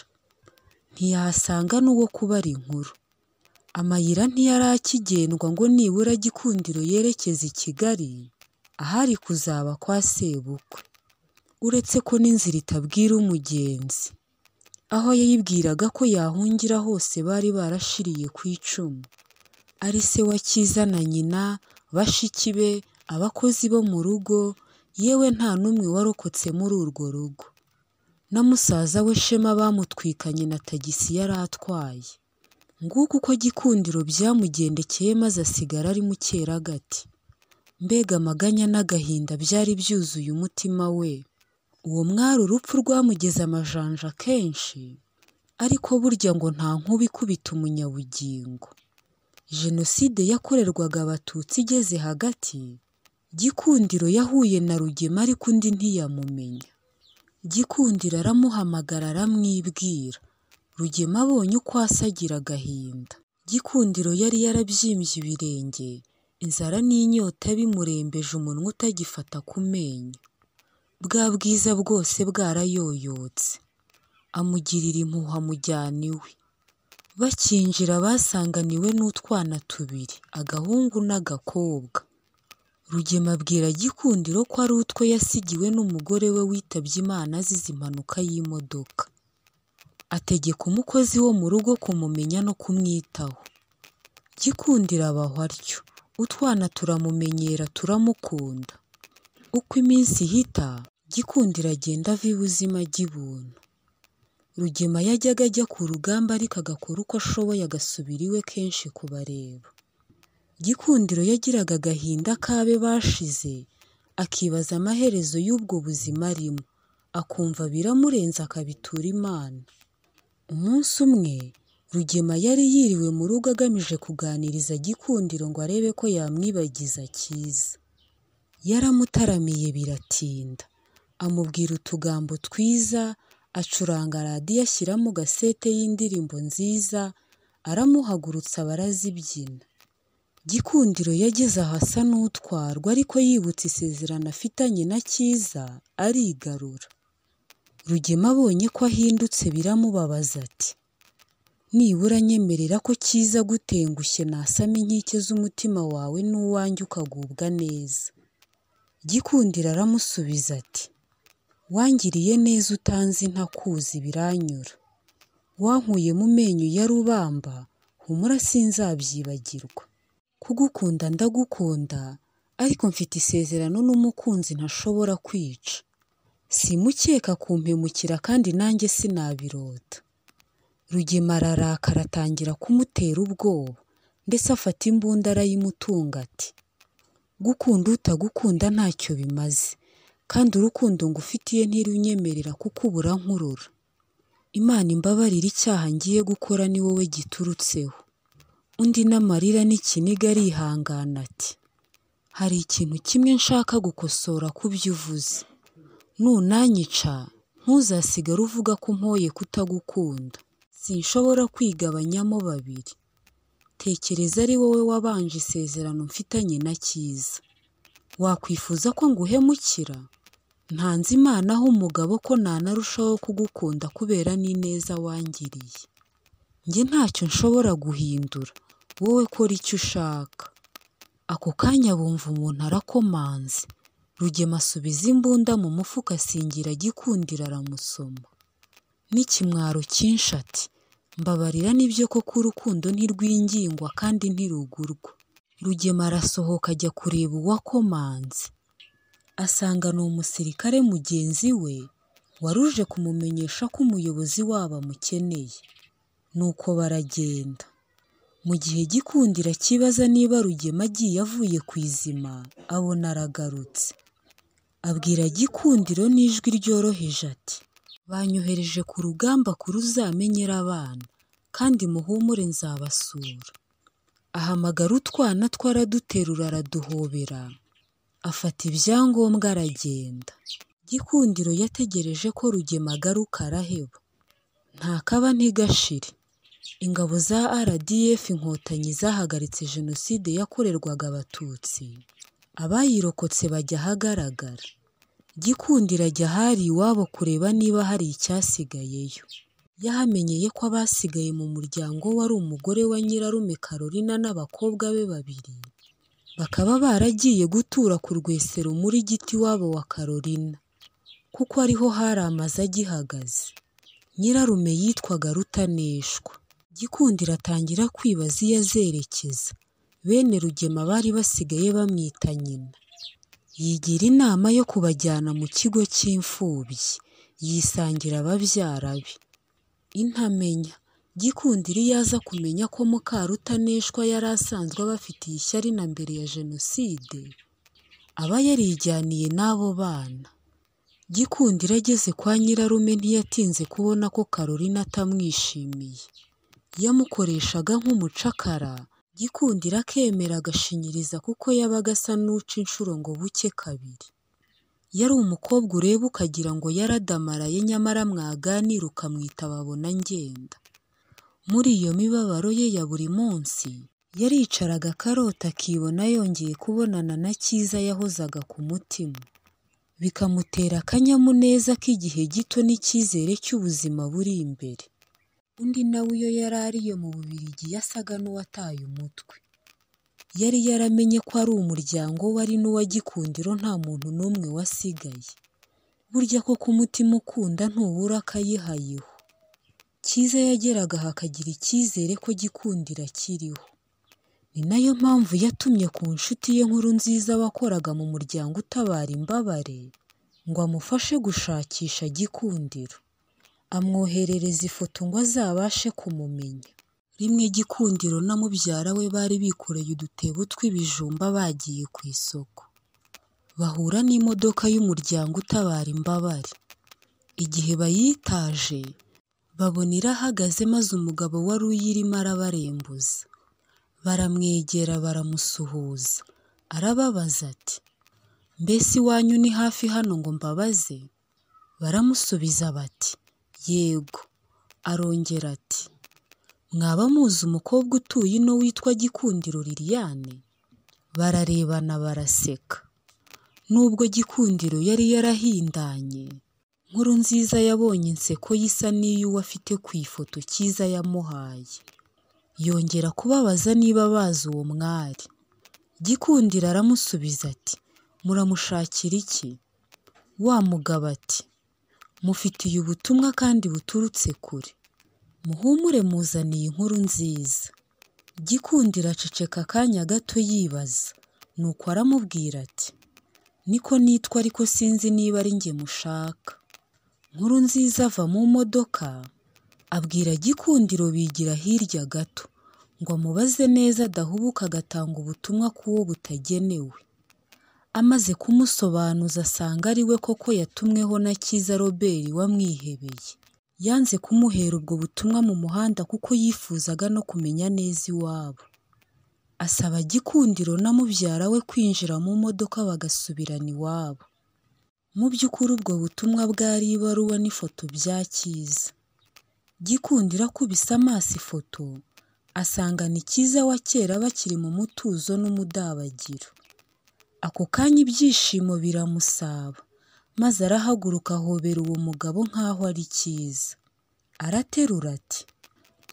Ntiyahasanga n'uwo kubara inkuru. Amayira ntiyari akigendwa ngo nibura Gikundiro yerekeze i Kigali ahari kuzaba kwa sebukwe uretse ko n'inzira itabwira umugenzi aho yayibwiraga ko yahungira hose bari barashiriye ku icumu ari se wa Cyiza na nyina, bashiki be, abakozi bo mu rugo, yewe nta n'umwe warokotse muri urwo rugo na musaza we Shema bamutwikanye na tagisi yari atwaye, nguko uko Gikundiro byamugendekeye maze asigara ari mu cyeragati. mbega amaganya n'agahinda byari byuzuye umutima we uwo mwari urupfu rwamugeze amajanja kenshi ariko burya ngo nta nkuba ikubita umunyabugingo jenoside yakorerwaga abatutsi igeze hagati gikundiro yahuye na rugema ariko undi ntiyamumenya gikundiro aramuhamagara aramwibwira rugema abonye uko asa agahinda gikundiro yari yarabyimbye ibirenge inzara n'inyota bimurembeje umunwa utagifata ku menyo, bwa bwiza bwose bwarayoyotse, amugirira impuhwe amujyana iwe, bakinjira basanganiwe n'utwana tubiri, agahungu n'agakobwa, Rugema abwira Gikundiro ko ari utwo yasigiwe n'umugore we witabye Imana azize impanuka y'imodoka, ategeka umukozi wo mu rugo kumumenya no kumwitaho, Gikundiro abaho atyo, utwana turamumenyera turamukunda uko iminsi ihita gikundira agenda ava ibuzima ajya Rugema yajyaga ajya ku rugamba ariko agakora uko ashoboye agasubira iwe kenshi kubareba Gikundiro yagiraga agahinda k'abe bashize akibaza amaherezo y'ubwo buzima arimo akumva biramurenze akabitura Imana umunsi umwe Rugema yari yiriwe mu rugo agamije kuganiriza Gikundiro ngo arebe ko yamwibagiza Cyiza. Yaramutaramiye biratinda, amubwira utugambo twiza, acuranga radiyo ashyiramo gasete y'indirimbo nziza, aramuhagurutsa barazibyina. Gikundiro yageze ahasa n'utwarwa ariko yibutse isezerano afitanye na Cyiza, arigarura. Rugema abonye ko ahindutse biramubabaza ati nibura nyemerera ko cyiza gutengushye nasama inkike z'umutima wawe n'uwanjye ukagubwa neza. Gikundira aramusubiza ati wangiriye neza utanzi ntakuzi biranyura, wankuye mu menyo ya rubamba humura sinzabyibagirwa, kugukunda ndagukunda ariko mfite isezerano n'umukunzi ntashobora kwica, simukeka kumpemukira kandi nanjye sinabirota. Rugema ararakara atangira kumutera ubwoba, ndetse afata imbunda arayimutunga ati gukunda utagukunda ntacyo bimaze, kandi urukundo ngufitiye ntirunyemerera kukubura nkurora. Imana imbabarire icyaha ngiye gukora ni wowe giturutseho. Undi n'amarira n'ikiniga arihangana ati hari ikintu kimwe nshaka gukosora ku byo uvuze. Nunanyica, ntuzasigaye uvuga ko mpoye kutagukunda. sinshobora kwigabanyamo babiri tekereza ari wowe wabanje isezerano mfitanye na cyiza wakwifuza ko nguhemukira ntanze imana aho umugabo ko nanarushaho kugukunda kubera n'ineza wangiriye njye ntacyo nshobora guhindura wowe kora icyo ushaka ako kanya bumva umuntu arakomanze rugema asubiza imbunda mu mufuka asingira agikundira aramusoma n'ikimwaro cyinshi ati Mbabarira nibyo koko urukundo ntirwingingwa kandi ntirugurwa. Rugema arasohoka ajya kureba uwakomanze. Asanga ni umusirikare mugenzi we, waruje kumumenyesha ko umuyobozi wabo amukeneye. Nuko baragenda. Mu gihe gikundira irakibaza niba Rugema agiye avuye ku izima, abona aragarutse. Abwira Gikundiro n'ijwi ryoroheje ati Banyohereje ku rugamba kuruzamenyere abana, kandi muhumure nzabasura. Ahamagara utwana two araduterura araduhobera, afata ibyangombwa aragenda. Gikundiro yategereje ko Rugema agaruka araheba, ntakaba ntigashire. Ingabo za RDF Inkotanyi zahagaritse Jenoside yakorerwaga Abatutsi, abayirokotse bajya ahagaragara. Gikundiro ajya ahari iwabo kureba niba hari icyasigayeyo. Yahamenyeye ko abasigaye mu muryango wari umugore wa nyirarume Karolina n'abakobwa be babiri, bakaba baragiye gutura ku Rwesero muri Giti iwabo wa Karolina kuko ariho hari amazu agihagaze. Nyirarume yitwaga Rutaneshwa. Gikundiro atangira kwibaza iyo azerekeza. Bene Rugema bari basigaye bamwita nyina. yigira inama yo kubajyana mu kigo cy'imfubyi, yisangira ababyara be. Intamenya, Gikundiro iyo aza kumenya ko Mukarutaneshwa yari asanzwe abafitiye ishyari na mbere ya Jenoside, aba yarijyaniye n'abo bana. Gikundiro ageze kwa nyirarume ntiyatinze kubona ko Carolina atamwishimiye. Yamukoreshaga nk'umucakara Gikundiro akemera agashinyiriza kuko yabaga asa n'uca inshuro ngo buke kabiri. Yari umukobwa ureba ukagira ngo yaradamaraye nyamara mwaganira ukamwita babona ngenda. Muri iyo mibabaro ye ya buri munsi, yaricaraga akarota akibona yongeye kubonana na Cyiza yahozaga ku mutima, bikamutera akanyamuneza k'igihe gito n'icyizere cy'ubuzima buri imbere. undi nawe iyo yari ariye mu Bubiligi yasaga n'uwataye umutwe yari yaramenye ko ari umuryango we ari n'uwa Gikundiro nta muntu n'umwe wasigaye burya koko umutima ukunda ntubura akayihayiho Cyiza yageraga hakagira icyizere ko gikundira kiriho ni nayo mpamvu yatumye ku nshuti ye nkuru nziza wakoraga mu muryango utabara imbabare ngo amufashe gushakisha Gikundiro amwoherereza ifoto ngo azabashe kumumenya. Rimwe Gikundiro na mubyara we bari bikoreye udutebo tw'ibijumba bagiye ku isoko. Bahura n'imodoka y'umuryango utabara imbabare. Igihe bayitaje, babona irahagaze maze umugabo wari uyirimo arabarembuza. Baramwegera baramusuhuza. Arababaza ati mbese iwanyu ni hafi hano ngo mbabaze? Baramusubiza bati Yego arongera ati mwaba muzi umukobwa utuye ino witwa Gikundiro Liliane? Bararebana baraseka. Nubwo Gikundiro yari yarahindanye, nkuru nziza yabonye inseko yisa isa n'iy'uwo afite ku ifoto Cyiza yamuhaye, yongera kubabaza niba bazi uwo mwari. Gikundiro aramusubiza ati muramushakira iki? Wa mugabo ati mufitiye ubutumwa kandi buturutse kure muhumure muzaniye inkuru nziza gikundira aceceka akanya gato yibaza nuko aramubwira ati niko nitwa ariko sinzi niba ari njye mushaka nkuru nziza ava mu modoka abwira gikundiro bigira hirya gato ngo amubaze neza adahubuka agatanga ubutumwa k'uwo butagenewe amaze kumusobanuza asanga ari we koko yatumweho na Cyiza Robert wamwihebeye yanze kumuhera ubwo butumwa mu muhanda kuko yifuzaga no kumenya neza iwabo asaba Gikundiro na mubyara we kwinjira mu modoka bagasubirana iwabo mu by'ukuri ubwo butumwa bwari ibaruwa n'ifoto bya Cyiza Gikundira akubise amaso ifoto asanga ni Cyiza wa kera bakiri mu mutuzo n'umudabagiro Ako kanya ibyishimo biramusaba, maze arahaguruka ahobera uwo mugabo nk'aho ari cyiza. Araterura ati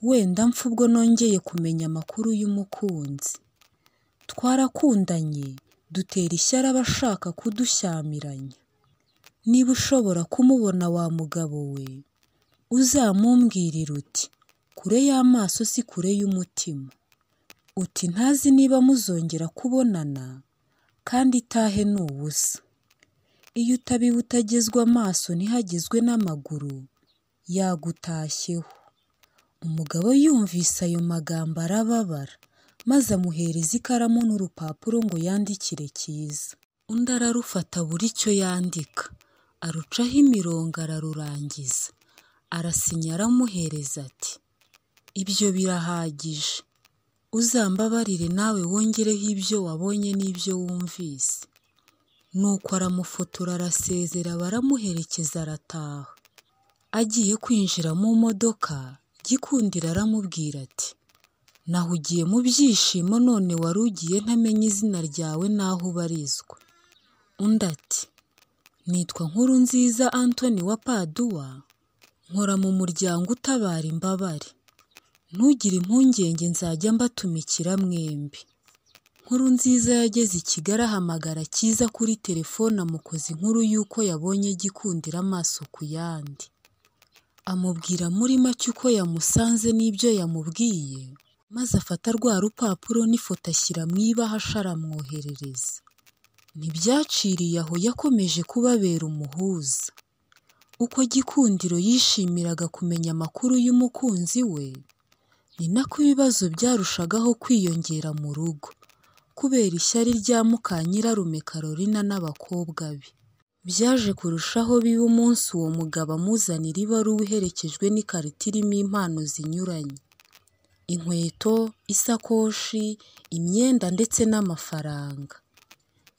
wenda mpfa ubwo nongeye kumenya amakuru y'umukunzi. Twarakundanye dutera ishyari abashaka kudushyamiranya. Niba ushobora kumubona wa mugabo we, uzamumbwirire uti kure y'amaso si kure y'umutima. Uti ntazi niba muzongera kubonana kandi itahe ni ubusa. Iyo utabiba utagezwe amaso ntihagezwe n'amaguru, yagutashyeho. Umugabo yumvise ayo magambo arababara, maze amuhereza ikaramu n'urupapuro ngo yandikire Cyiza. Undi ararufata buri cyo yandika, arucaho imirongo ararurangiza, arasinya aramuhereza ati: "Ibyo birahagije, uzambabarire nawe wongereho ibyo wabonye n'ibyo wumvise nuko aramufotora arasezera baramuherekeza arataha agiye kwinjira mu modoka gikundira aramubwira ati nahugiye mu byishimo none wari ugiye ntamenye izina ryawe n'aho ubarizwa undi ati nitwa nkuru nziza antoni wa paduwa nkora mu muryango utabara imbabare Ntugire impungenge nzajya mbatumikira mwembi. Nkuru nziza yageze i Kigali ahamagara Cyiza kuri telefone amukoza inkuru y'uko yabonye gikundira amaso ku yandi. Amubwira muri make uko yamusanze n'ibyo yamubwiye, maze afata rwa rupapuro n'ifoto ashyira mu ibahasha aramwoherereza. Ntibyaciriye aho yakomeje kubabera umuhuza. Uko Gikundiro yishimiraga kumenya amakuru y'umukunzi we, ni nako ibibazo byarushagaho kwiyongera mu rugo, kubera ishyari rya mukanyirarume Carolina n'abakobwa be. Byaje kurushaho biba umunsi uwo mugabo amuzanira ibaruwa iherekejwe n'ikarita irimo impano zinyuranye. Inkweto, isakoshi, imyenda ndetse n'amafaranga.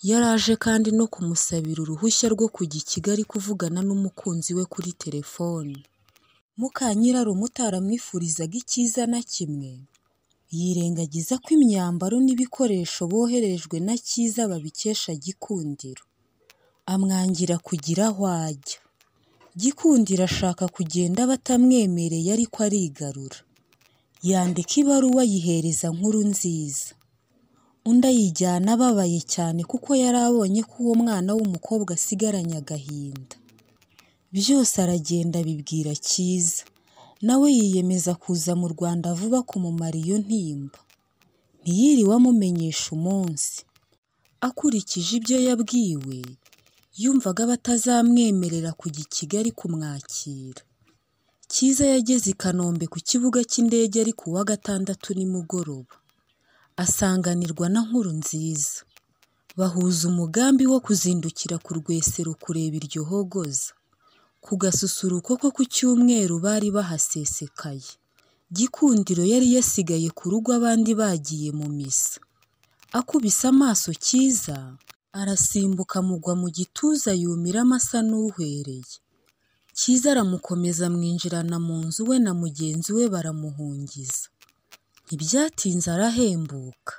Yari aje kandi no kumusabira uruhushya rwo kujya i Kigali kuvugana n'umukunzi we kuri telefoni. Mukanyirarume utaramwifurizaga icyiza na kimwe, yirengagiza ko imyambaro n'ibikoresho boherejwe na Cyiza babikesha Gikundiro, amwangira kugira aho ajya. Gikundiro ashaka kugenda batamwemereye ariko arigarura, yandika ibaruwa ayihereza Nkurunziza. Undi ayijyana ababaye cyane kuko yari abonye ko uwo mwana w'umukobwa asigaranye agahinda. byose aragenda abibwira Cyiza nawe yiyemeza kuza mu Rwanda vuba kumumara iyo ntimba ntiyiriwe amumenyesha umunsi akurikije ibyo yabwiwe yumvaga batazamwemerera kujya i Kigali kumwakira Cyiza yageze i Kanombe ku kibuga cy'indege ari ku wa gatandatu nimugoroba asanganirwa na nkuru nziza bahuza umugambi wo kuzindukira ku Rwesero kureba iryo hogoza Ku gasusuruko ko ku cyumweru bari bahasesekaye, Gikundiro yari yasigaye ku rugo abandi bagiye mu misa. Akubise amaso Cyiza, arasimbuka mugwa mu gituza yumira amasa n'uhwereye. Cyiza aramukomeza mwinjirana mu nzu we na mugenzi we baramuhungiza. Ntibyatinze arahembuka.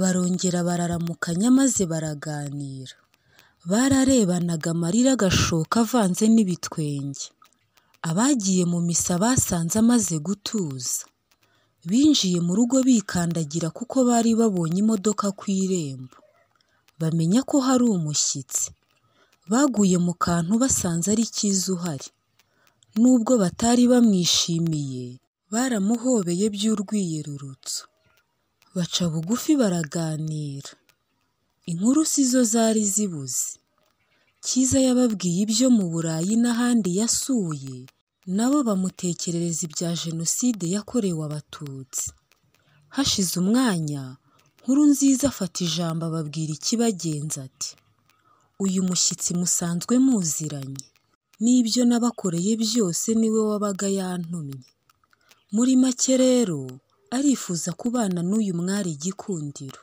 Barongera bararamukanya maze baraganira. bararebanaga amarira agashoka avanze n'ibitwenge. Abagiye mu misa basanze amaze gutuza. Binjiye mu rugo bikandagira kuko bari babonye imodoka ku irembo. Bamenya ko hari umushyitsi. Baguye mu kantu basanze ari Cyiza uhari. Nubwo batari bamwishimiye, baramuhobeye by'urwiyerurutso. Baca bugufi baraganira. Inkuru si zo zari zibuze. Cyiza yababwiye ibyo mu Burayi n'ahandi yasuye, nabo bamutekerereza ibya Jenoside yakorewe Abatutsi. Hashize umwanya, Nkuru nziza afata ijambo ababwira ikibagenza ati “Uyu mushyitsi musanzwe muziranye, n'ibyo nabakoreye byose niwe wabaga yantumye. Muri make rero, arifuza kubana n'uyu mwari igikundiro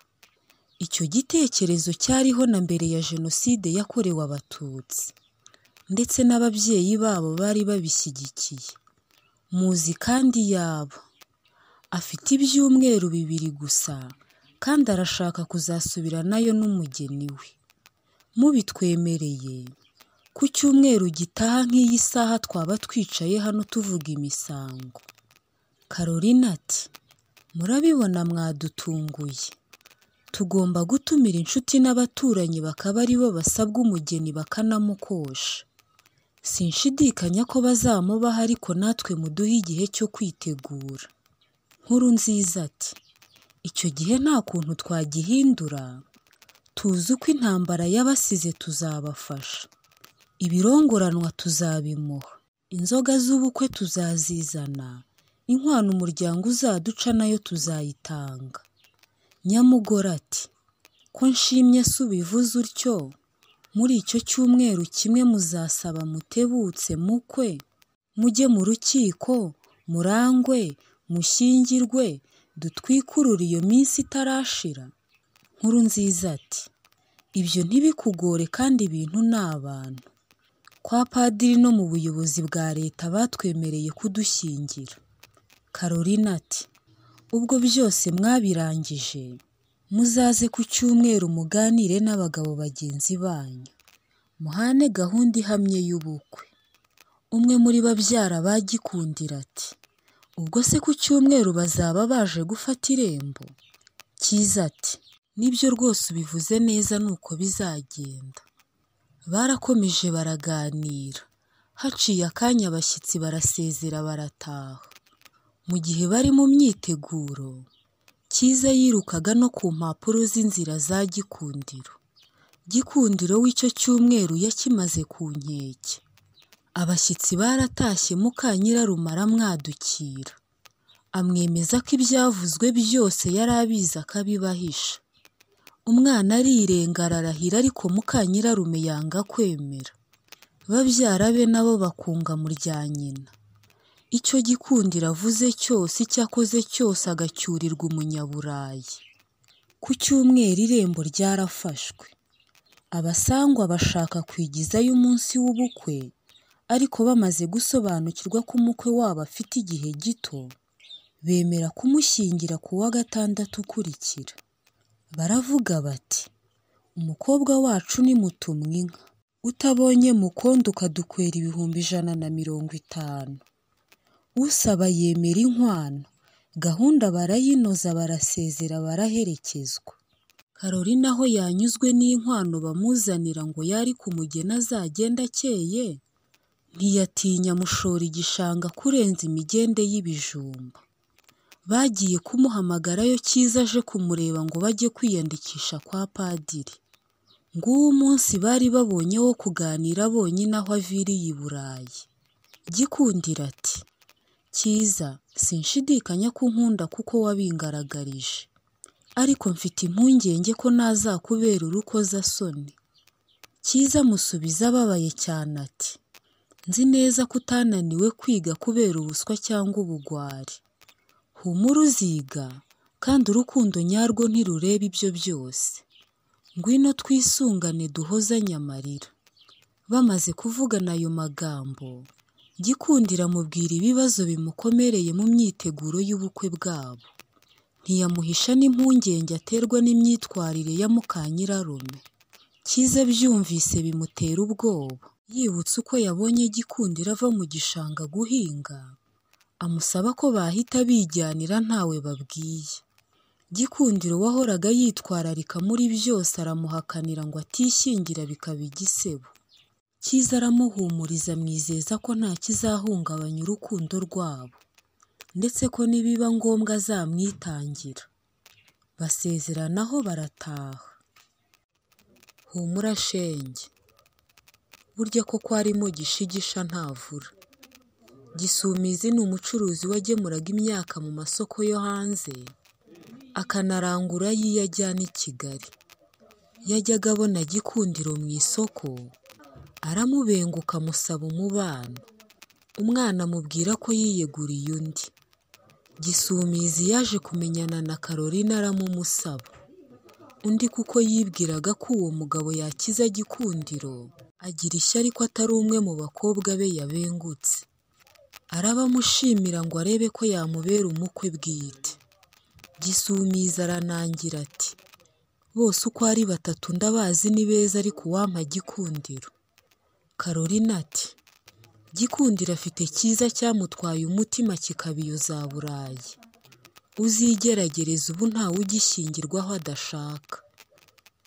Icyo gitekerezo cyariho na mbere ya Jenoside yakorewe Abatutsi ndetse n'ababyeyi babo bari babishyigikiye. Muzi kandi yabo afite ibyumweru bibiri gusa kandi arashaka kuzasubira nayo n'umugeni we. Mubitwemereye, ku cyumweru gitaha nk'iyi saha twaba twicaye hano tuvuga imisango. Caroline "Murabibona mwadutunguye Tugomba gutumira inshuti n'abaturanyi bakaba ari bo basabwa umugeni bakanamukosha. Sinshidikanya ko bazamubaha ariko natwe muduhe igihe cyo kwitegura." Nkuru nziza ati “Icyo gihe nta kuntu twagihindura, tuzi uko intambara yabasize tuzabafasha, ibirongoranwa tuzabimuha, inzoga z'ubukwe tuzazizana, inkwano umuryango uzaduca nayo tuzayitanga Nyamugora ati “Ko nshimye se ubivuze utyo, muri icyo cyumweru kimwe muzasaba mutebutse mukwe, mujye mu rukiko, murangwe, mushyingirwe, dutwikurure iyo minsi itarashira?” Nkurunziza ati “Ibyo ntibikugore kandi ibintu ni abantu. Kwa padiri no mu buyobozi bwa leta batwemereye kudushyingira.” Carolina ati ubwo byose mwabirangije muzaze ku cyumweru muganire n'abagabo bagenzi banyu muhane gahunda ihamye y'ubukwe umwe muri babyara bagikundira ati ubwo se ku cyumweru bazaba baje gufata irembo cyiza ati nibyo rwose ubivuze neza nuko bizagenda barakomeje baraganira haciye akanya abashyitsi barasezera barataha mu gihe bari mu myiteguro, Cyiza yirukaga no ku mpapuro z'inzira za Gikundiro. Gikundiro w'icyo cyumweru yakimaze ku nkeke. Abashyitsi baratashye Mukanyirarumara amwadukira. Amwemeza ko ibyavuzwe byose yari abizi akabibahisha. Umwana arirenga ararahira ariko Mukanyirarume yanga kwemera. Babyara be nabo bakunga mu nyina. icyo gikundira avuze cyose icyo akoze cyose agacyurirwa umunyaburayi. Ku cyumweru irembo ryarafashwe. Abasangwa bashaka kwigizayo umunsi w'ubukwe, ariko bamaze gusobanukirwa ko umukwe wabo afite igihe gito, bemera kumushyingira ku wa gatandatu ukurikira. Baravuga bati umukobwa wacu nimutumwa inka, utabonye mukondo ukadukwera ibihumbi ijana na mirongo itanu usaba yemera inkwano gahunda barayinoza barasezera baraherekezwa Carolina naho yanyuzwe n'inkwano bamuzanira ngo yari kumugeni azagende akeye ntiyatinya amushora igishanga kurenza imigende y'ibijumba bagiye kumuhamagarayo Cyiza aje kumureba ngo bajye kwiyandikisha kwa padiri nguwo umunsi bari babonye wo kuganira bonyine aho aviriye i Burayi Gikundira ati Cyiza sinshidikanya ko nkunda kuko wabingaragarije, ariko mfite impungenge ko nazakubera urukozasoni. Cyiza musubiza ababaye cyane ati nzi neza ko utananiwe kwiga kubera ubuswa cyangwa ubugwari. Humura uziga kandi urukundo nyarwo ntirurebe ibyo byose. Ngwino twisungane duhozanye amarira. Bamaze kuvugana ayo magambo Gikundiro amubwira ibibazo bimukomereye mu myiteguro y'ubukwe bwabo. Ntiyamuhisha n'impungenge aterwa n'imyitwarire ya mukanyirarume. Cyiza byumvise bimutera ubwoba. Yibutse uko yabonye Gikundiro ava mu gishanga guhinga, amusaba ko bahita bijyanira ntawe babwiye. Gikundiro wahoraga yitwararika muri byose aramuhakanira ngo atishyingira bikaba igisebo. Cyiza aramuhumuriza amwizeza ko nta kizahungabanya urukundo rwabo ndetse ko nibiba ngombwa azamwitangira. Basezeranaho barataha. Humura shenge, burya ko kwarimo gishigisha ntavura. Gisumizi ni umucuruzi wagemuraga imyaka mu masoko yo hanze, akanarangura ay'iyo ajyana i Kigali. Yajyaga abona Gikundiro mu isoko aramubenguka amusaba umubano umwana amubwira ko yiyeguriye undi gisumizi yaje kumenyana na Carolina aramumusaba undi kuko yibwiraga ko uwo mugabo yakiza gikundiro agira ishyari ko atari umwe mu bakobwa be yabengutse arabamushimira ngo arebe ko yamubera umukwe bwite gisumizi aranangira ati bose uko ari batatu ndabazi ni beza ariko uwampa gikundiro Carolina ati “Gikundiro afite cyiza cyamutwaye umutima kikabiyuza burayi, uzigeragereza ubu ntawe ugishyingirwaho adashaka.”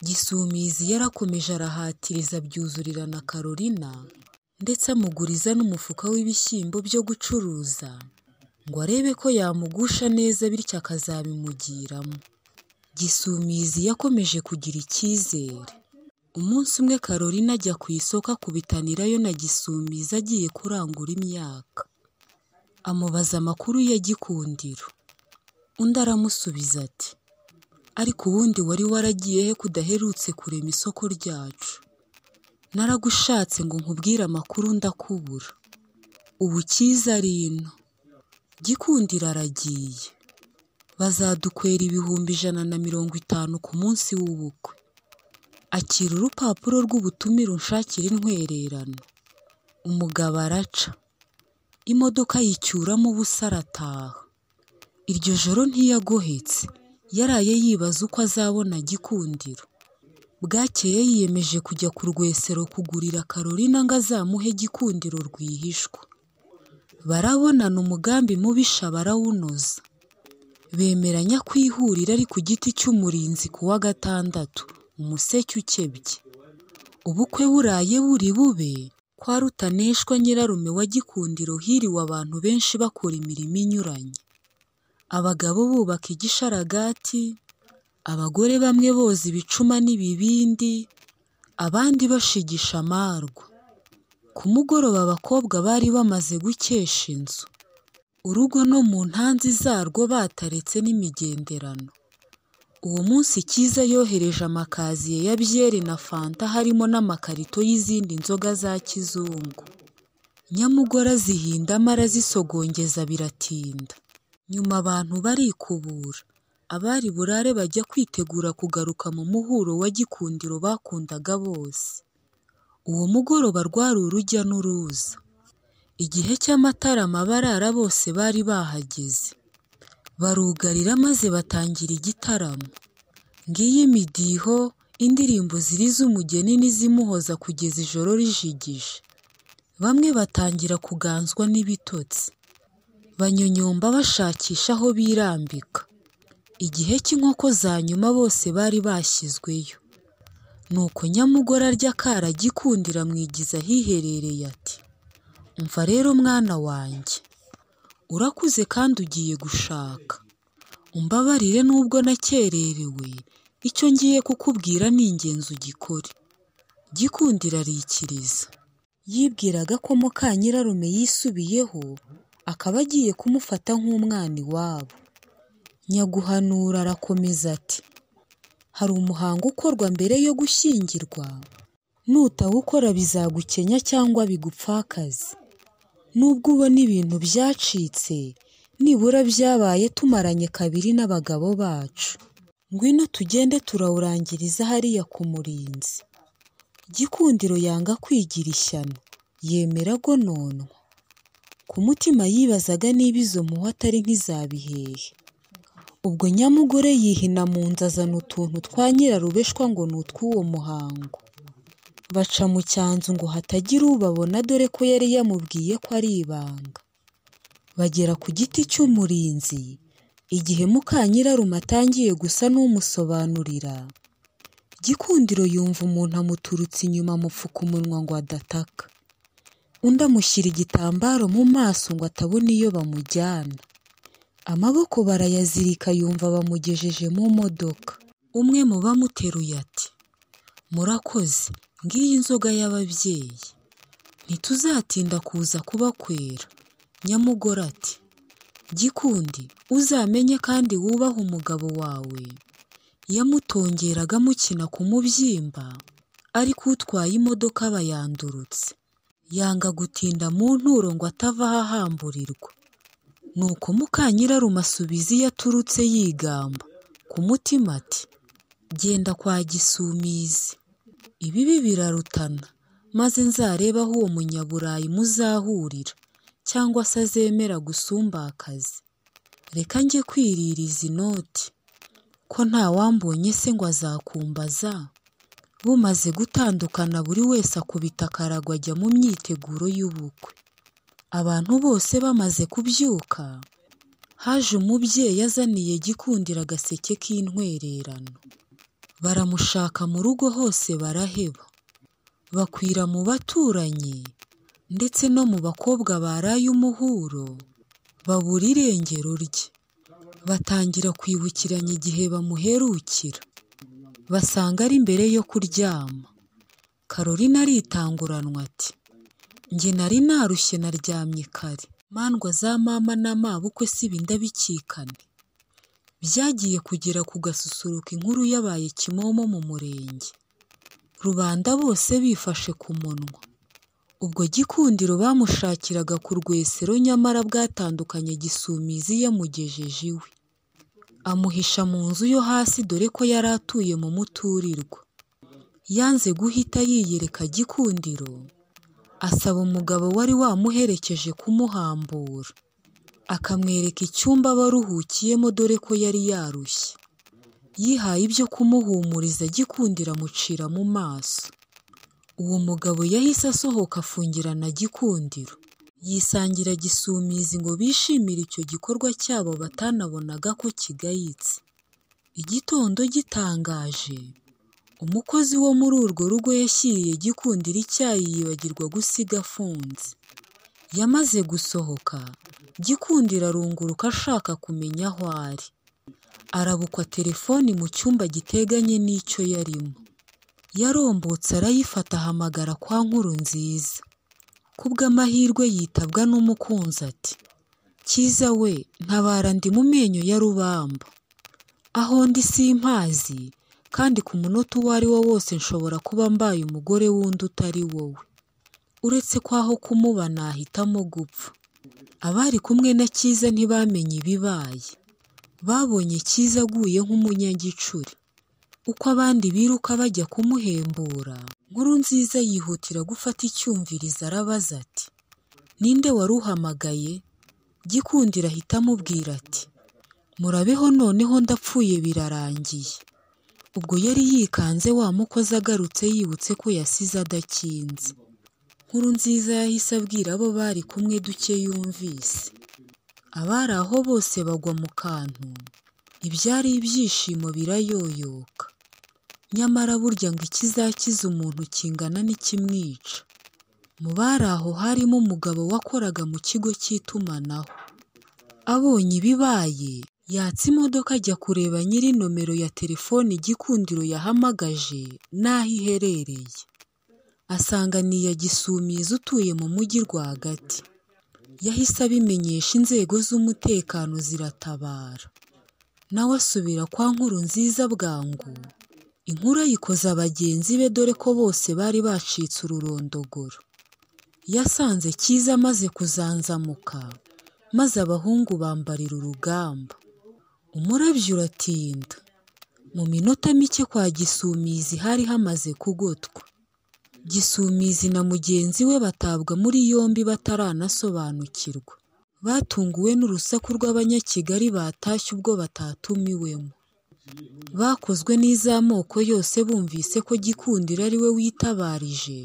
Gisumizi yarakomeje arahatiriza byuzurira na Karolina ndetse amuguriza n'umufuka w'ibishyimbo byo gucuruza ngo arebe ko yamugusha neza bityo akazabimugiramo. Gisumizi yakomeje kugira icyizere Umunsi umwe Carolina ajya ku isoko akubitanirayo na Gisumizi agiye kurangura imyaka. Amubaza amakuru ya Gikundiro. Undi aramusubiza ati "Ariko ubundi wari waragiye he ko kurema isoko ryacu? Naragushatse ngo nkubwire amakuru ndakubura. Ubu icyiza ari Gikundiro aragiye. Bazadukwera ibihumbi ijana na mirongo itanu ku munsi w'ubukwe. akira urupapuro rw'ubutumire unshakira intwererano umugabo araca imodoka yicyuramo ubusa arataha iryo joro ntiyagohetse yaraye yibaza uko azabona gikundiro bwakeye yiyemeje kujya ku rwesero kugurira Karolina ngo azamuhe gikundiro rwihishwa barabonana umugambi mubisha barawunoza bemeranya kwihurira ari ku giti cy'umurinzi ku wa gatandatu umuseke ukebye ubukwe buraye buri bube kwa rutaneshwa nyirarume wa gikundiro hiriwe abantu benshi bakora imirimo inyuranye abagabo bubaka igisharagati abagore bamwe boza ibicuma n'ibibindi abandi bashigisha amarwa ku mugoroba abakobwa bari bamaze gukesha inzu urugo no mu ntanzi zarwo bataretse n'imigenderano Uwo munsi Cyiza yohereje amakaziye ya byeri na fanta harimo n'amakarito y'izindi nzoga za kizungu. Nyamugora zihinda amara zisogongeza biratinda. Nyuma abantu barikubura. Abari burare bajya kwitegura kugaruka mu muhuro wa Gikundiro bakundaga bose. Uwo mugoroba rwari urujya n'uruza. Igihe cy'amatarama abarara bose bari bahageze. barugarira maze batangira igitaramo. ng’iyi’ imidiho, indirimbo ziriza umugeni n'izimuhoza kugeza ijoro rijigije. Bamwe batangira kuganzwa n'ibitotsi. Banyonyomba bashakisha aho birambika. Igihe cy'inkoko za nyuma bose bari bashyizweyo. Nuko nyamugore arya akaragikundira mwigiza ahiherereye ati: "Umva rero mwana wanjye urakuze kandi ugiye gushaka umbabarire nubwo nakererewe icyo ngiye kukubwira ni ingenzi ugikore gikundira arikiriza yibwiraga ko mukanyirarume yisubiyeho akaba agiye kumufata nk'umwana iwabo nyaguhanura arakomeza ati hari umuhango ukorwa mbere yo gushyingirwa nutawukora bizagukenya cyangwa bigupfakaze nubwo ubona ibintu byacitse, nibura byabaye tumaranye kabiri n'abagabo bacu. Ngwino tugende turawurangiriza hariya ku murinzi. Gikundiro yanga kwigira ishyano, yemera gononwa. Ku mutima yibazaga niba izo mpuhwe atari nk'iza bihehe. Ubwo nyamugore yihina mu nzu azana utuntu twa nyirarubeshwa ngo ni utw'uwo muhango. baca mu cyanzu ngo hatagira ubabona dore ko yari yamubwiye ko ari ibanga. Bagera ku giti cy'umurinzi, igihe muka nyirarume atangiye gusa n'umusobanurira, Gikundiro yumva umuntu amuturutse inyuma amupfuka umunwa ngo adataka. Undi amushyira igitambaro mu maso ngo atabona iyo bamujyana. Amaboko barayazirika yumva bamugejeje mu modoka. Umwe mu bamuteruye ati murakoze ngiyi inzoga y'ababyeyi ntituzatinda kuza kubakwera nyamugore ati gikundi uzamenye kandi wubahe umugabo wawe yamutongeraga mukina ku mubyimba ariko utwaye imodoka aba yandurutse yanga gutinda mu nturo ngo atava ahahamburirwa nuko mukanyirarume asubiza yaturutse yigamba ku mutima ati genda kwa gisumizi ibibi birarutana, maze nzarebe aho uwo munyaburayi muzahurira cyangwa se azemera gusumba akazi Reka njye kwirira izi noti, ko wambonye se ngo azakumbaza? Bumaze gutandukana buri wese akubita akarago ajya mu myiteguro y'ubukwe. Abantu bose bamaze kubyuka, haje umubyeyi azaniye gikundira agaseke k'intwererano. baramushaka mu rugo hose baraheba, bakwira mu baturanyi ndetse no mu bakobwa baraye umuhuro babura irengero rye, batangira kwibukiranya igihe bamuherukira, basanga ari imbere yo kuryama, Carolina aritanguranwa ati njye nari narushye naryamye kare, mandwa za mama na mabukwe sibi ndabikikane byagiye kugera ku gasusuruko inkuru yabaye kimomo mu murenge rubanda bose bifashe ku munwa ubwo gikundiro bamushakiraga ku rwesero nyamara bwatandukanye gisumizi yamugejeje iwe amuhisha mu nzu yo hasi dore ko yari atuye mu muturirwa yanze guhita yiyereka gikundiro asaba umugabo wari wamuherekeje kumuhambura akamwereka icyumba aba dore ko yari yarushye. Yihaye ibyo kumuhumuriza agikundira amucira mu maso. Uwo mugabo yahise asohoka afungirana Gikundiro. Yisangira Gisumizi ngo bishimire icyo gikorwa cyabo batanabonaga ko kigayitse. Igitondo gitangaje, umukozi wo muri urwo rugo yashyiriye gikundira icyayi yibagirwa gusiga afunze. Yamaze gusohoka, Gikundi arunguruka ashaka kumenya aho ari. Arabukwa telefoni mu cyumba giteganye n'icyo yarimo. Yarombotse arayifata ahamagara kwa nkuru nziza bw'amahirwe yitabwa n'umukunzi ati "Cyiza we ntabara ndi mu menyo ya Rubamba. Aho ndi simpazi kandi ku munota uwo ari wo wose nshobora kuba mbaye umugore w'undi utari wowe. Uretse ko aho kumuba nahitamo gupfa. Abari kumwe na Cyiza ntibamenye ibibaye. Babonye Cyiza aguye nk'umunyagicuri. Uko abandi biruka bajya kumuhembura, nkuru nziza yihutira gufata icyumvirizo arabaza ati: "Ninde wari uhamagaye?" Gikundiro ahita amubwira ati: "Murabeho noneho ndapfuye birarangiye." Ubwo yari yikanze wa mukozi agarutse yibutse ko yasize adakinze. nziza yahise abwira abo bari kumwe duke yumvise. Abari aho bose bagwa mu kantu, ibyari ibyishimo birayoyoka. Nyamara burya ngo ikizakiza umuntu kingana n'ikimwica. Mu bari aho harimo umugabo wakoraga mu kigo cy'itumanaho. Abonye ibibaye, yatse imodoka ajya kureba nyiri nomero ya telefoni igikundiro yahamagaje n'aho iherereye. asanganiye Gisumizi utuye mu mujyi rwagati yahise abimenyesha inzego z'umutekano ziratabara nawe asubira kwa nkuru nziza bwangu inkuru ayikoza bagenzi be dore ko bose bari bacitse ururondogoro yasanze cyiza amaze kuzanzamuka maze abahungu bambarira urugamba umurabyo uratinda mu minota mike kwa gisumizi hari hamaze kugotwa Gisumizi na mugenzi we batabwa muri yombi bataranasobanukirwa. Batunguwe n'urusaku rw'Abanyakigali batashye ubwo batatumiwemo. Bakozwe n'iz'amoko yose bumvise ko Gikundiro ari we witabarije,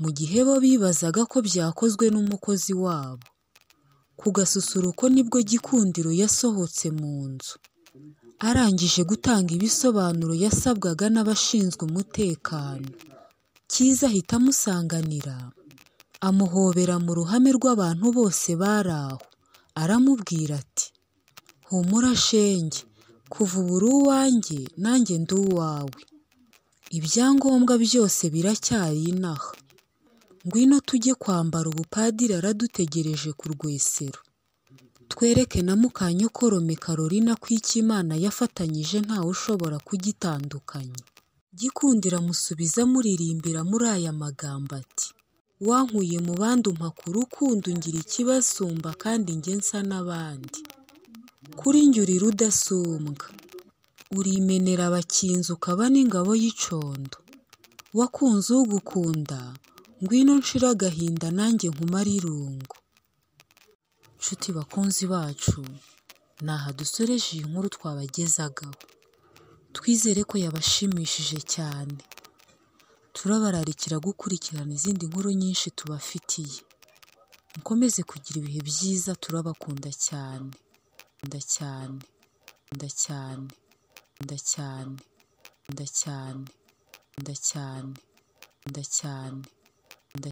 mu gihe bo bibazaga ko byakozwe n'umukozi wabo. Ku gasusuruko nibwo Gikundiro yasohotse mu nzu. Arangije gutanga ibisobanuro yasabwaga n'abashinzwe umutekano cyiza ahita amusanganira amuhobera mu ruhame rw'abantu bose bari aho, aramubwira ati humura shenge kuva ubu uwanjye nanjye ndi uwawe, ibyangombwa byose biracyari inaha, ngwino tujye kwambara ubupadiri aradutegereje ku Rwesero, twereke na mukanyokorome Carolina ko icyo Imana yafatanyije ntawe ushobora kugitandukanya. Gikundiro amusubiza amuririmbira muri aya magambo ati wankuye mu bandi umpa ku rukundo ngira ikibasumba kandi njye nsa n'abandi kuri njye rudasumbwa urimenera abakinzi ukaba n'ingabo y'icondo wakunze ugukunda ngwino nshira agahinda nanjye nkumare irungu nshuti bakunzi bacu ni aha dusoreje iyi nkuru twabagezagaho twizere ko yabashimishije cyane turabararikira gukurikirana izindi nkuru nyinshi tubafitiye mukomeze kugira ibihe byiza turabakunda cyane nda cyane nda cyane nda cyane nda cyane nda cyane nda cyane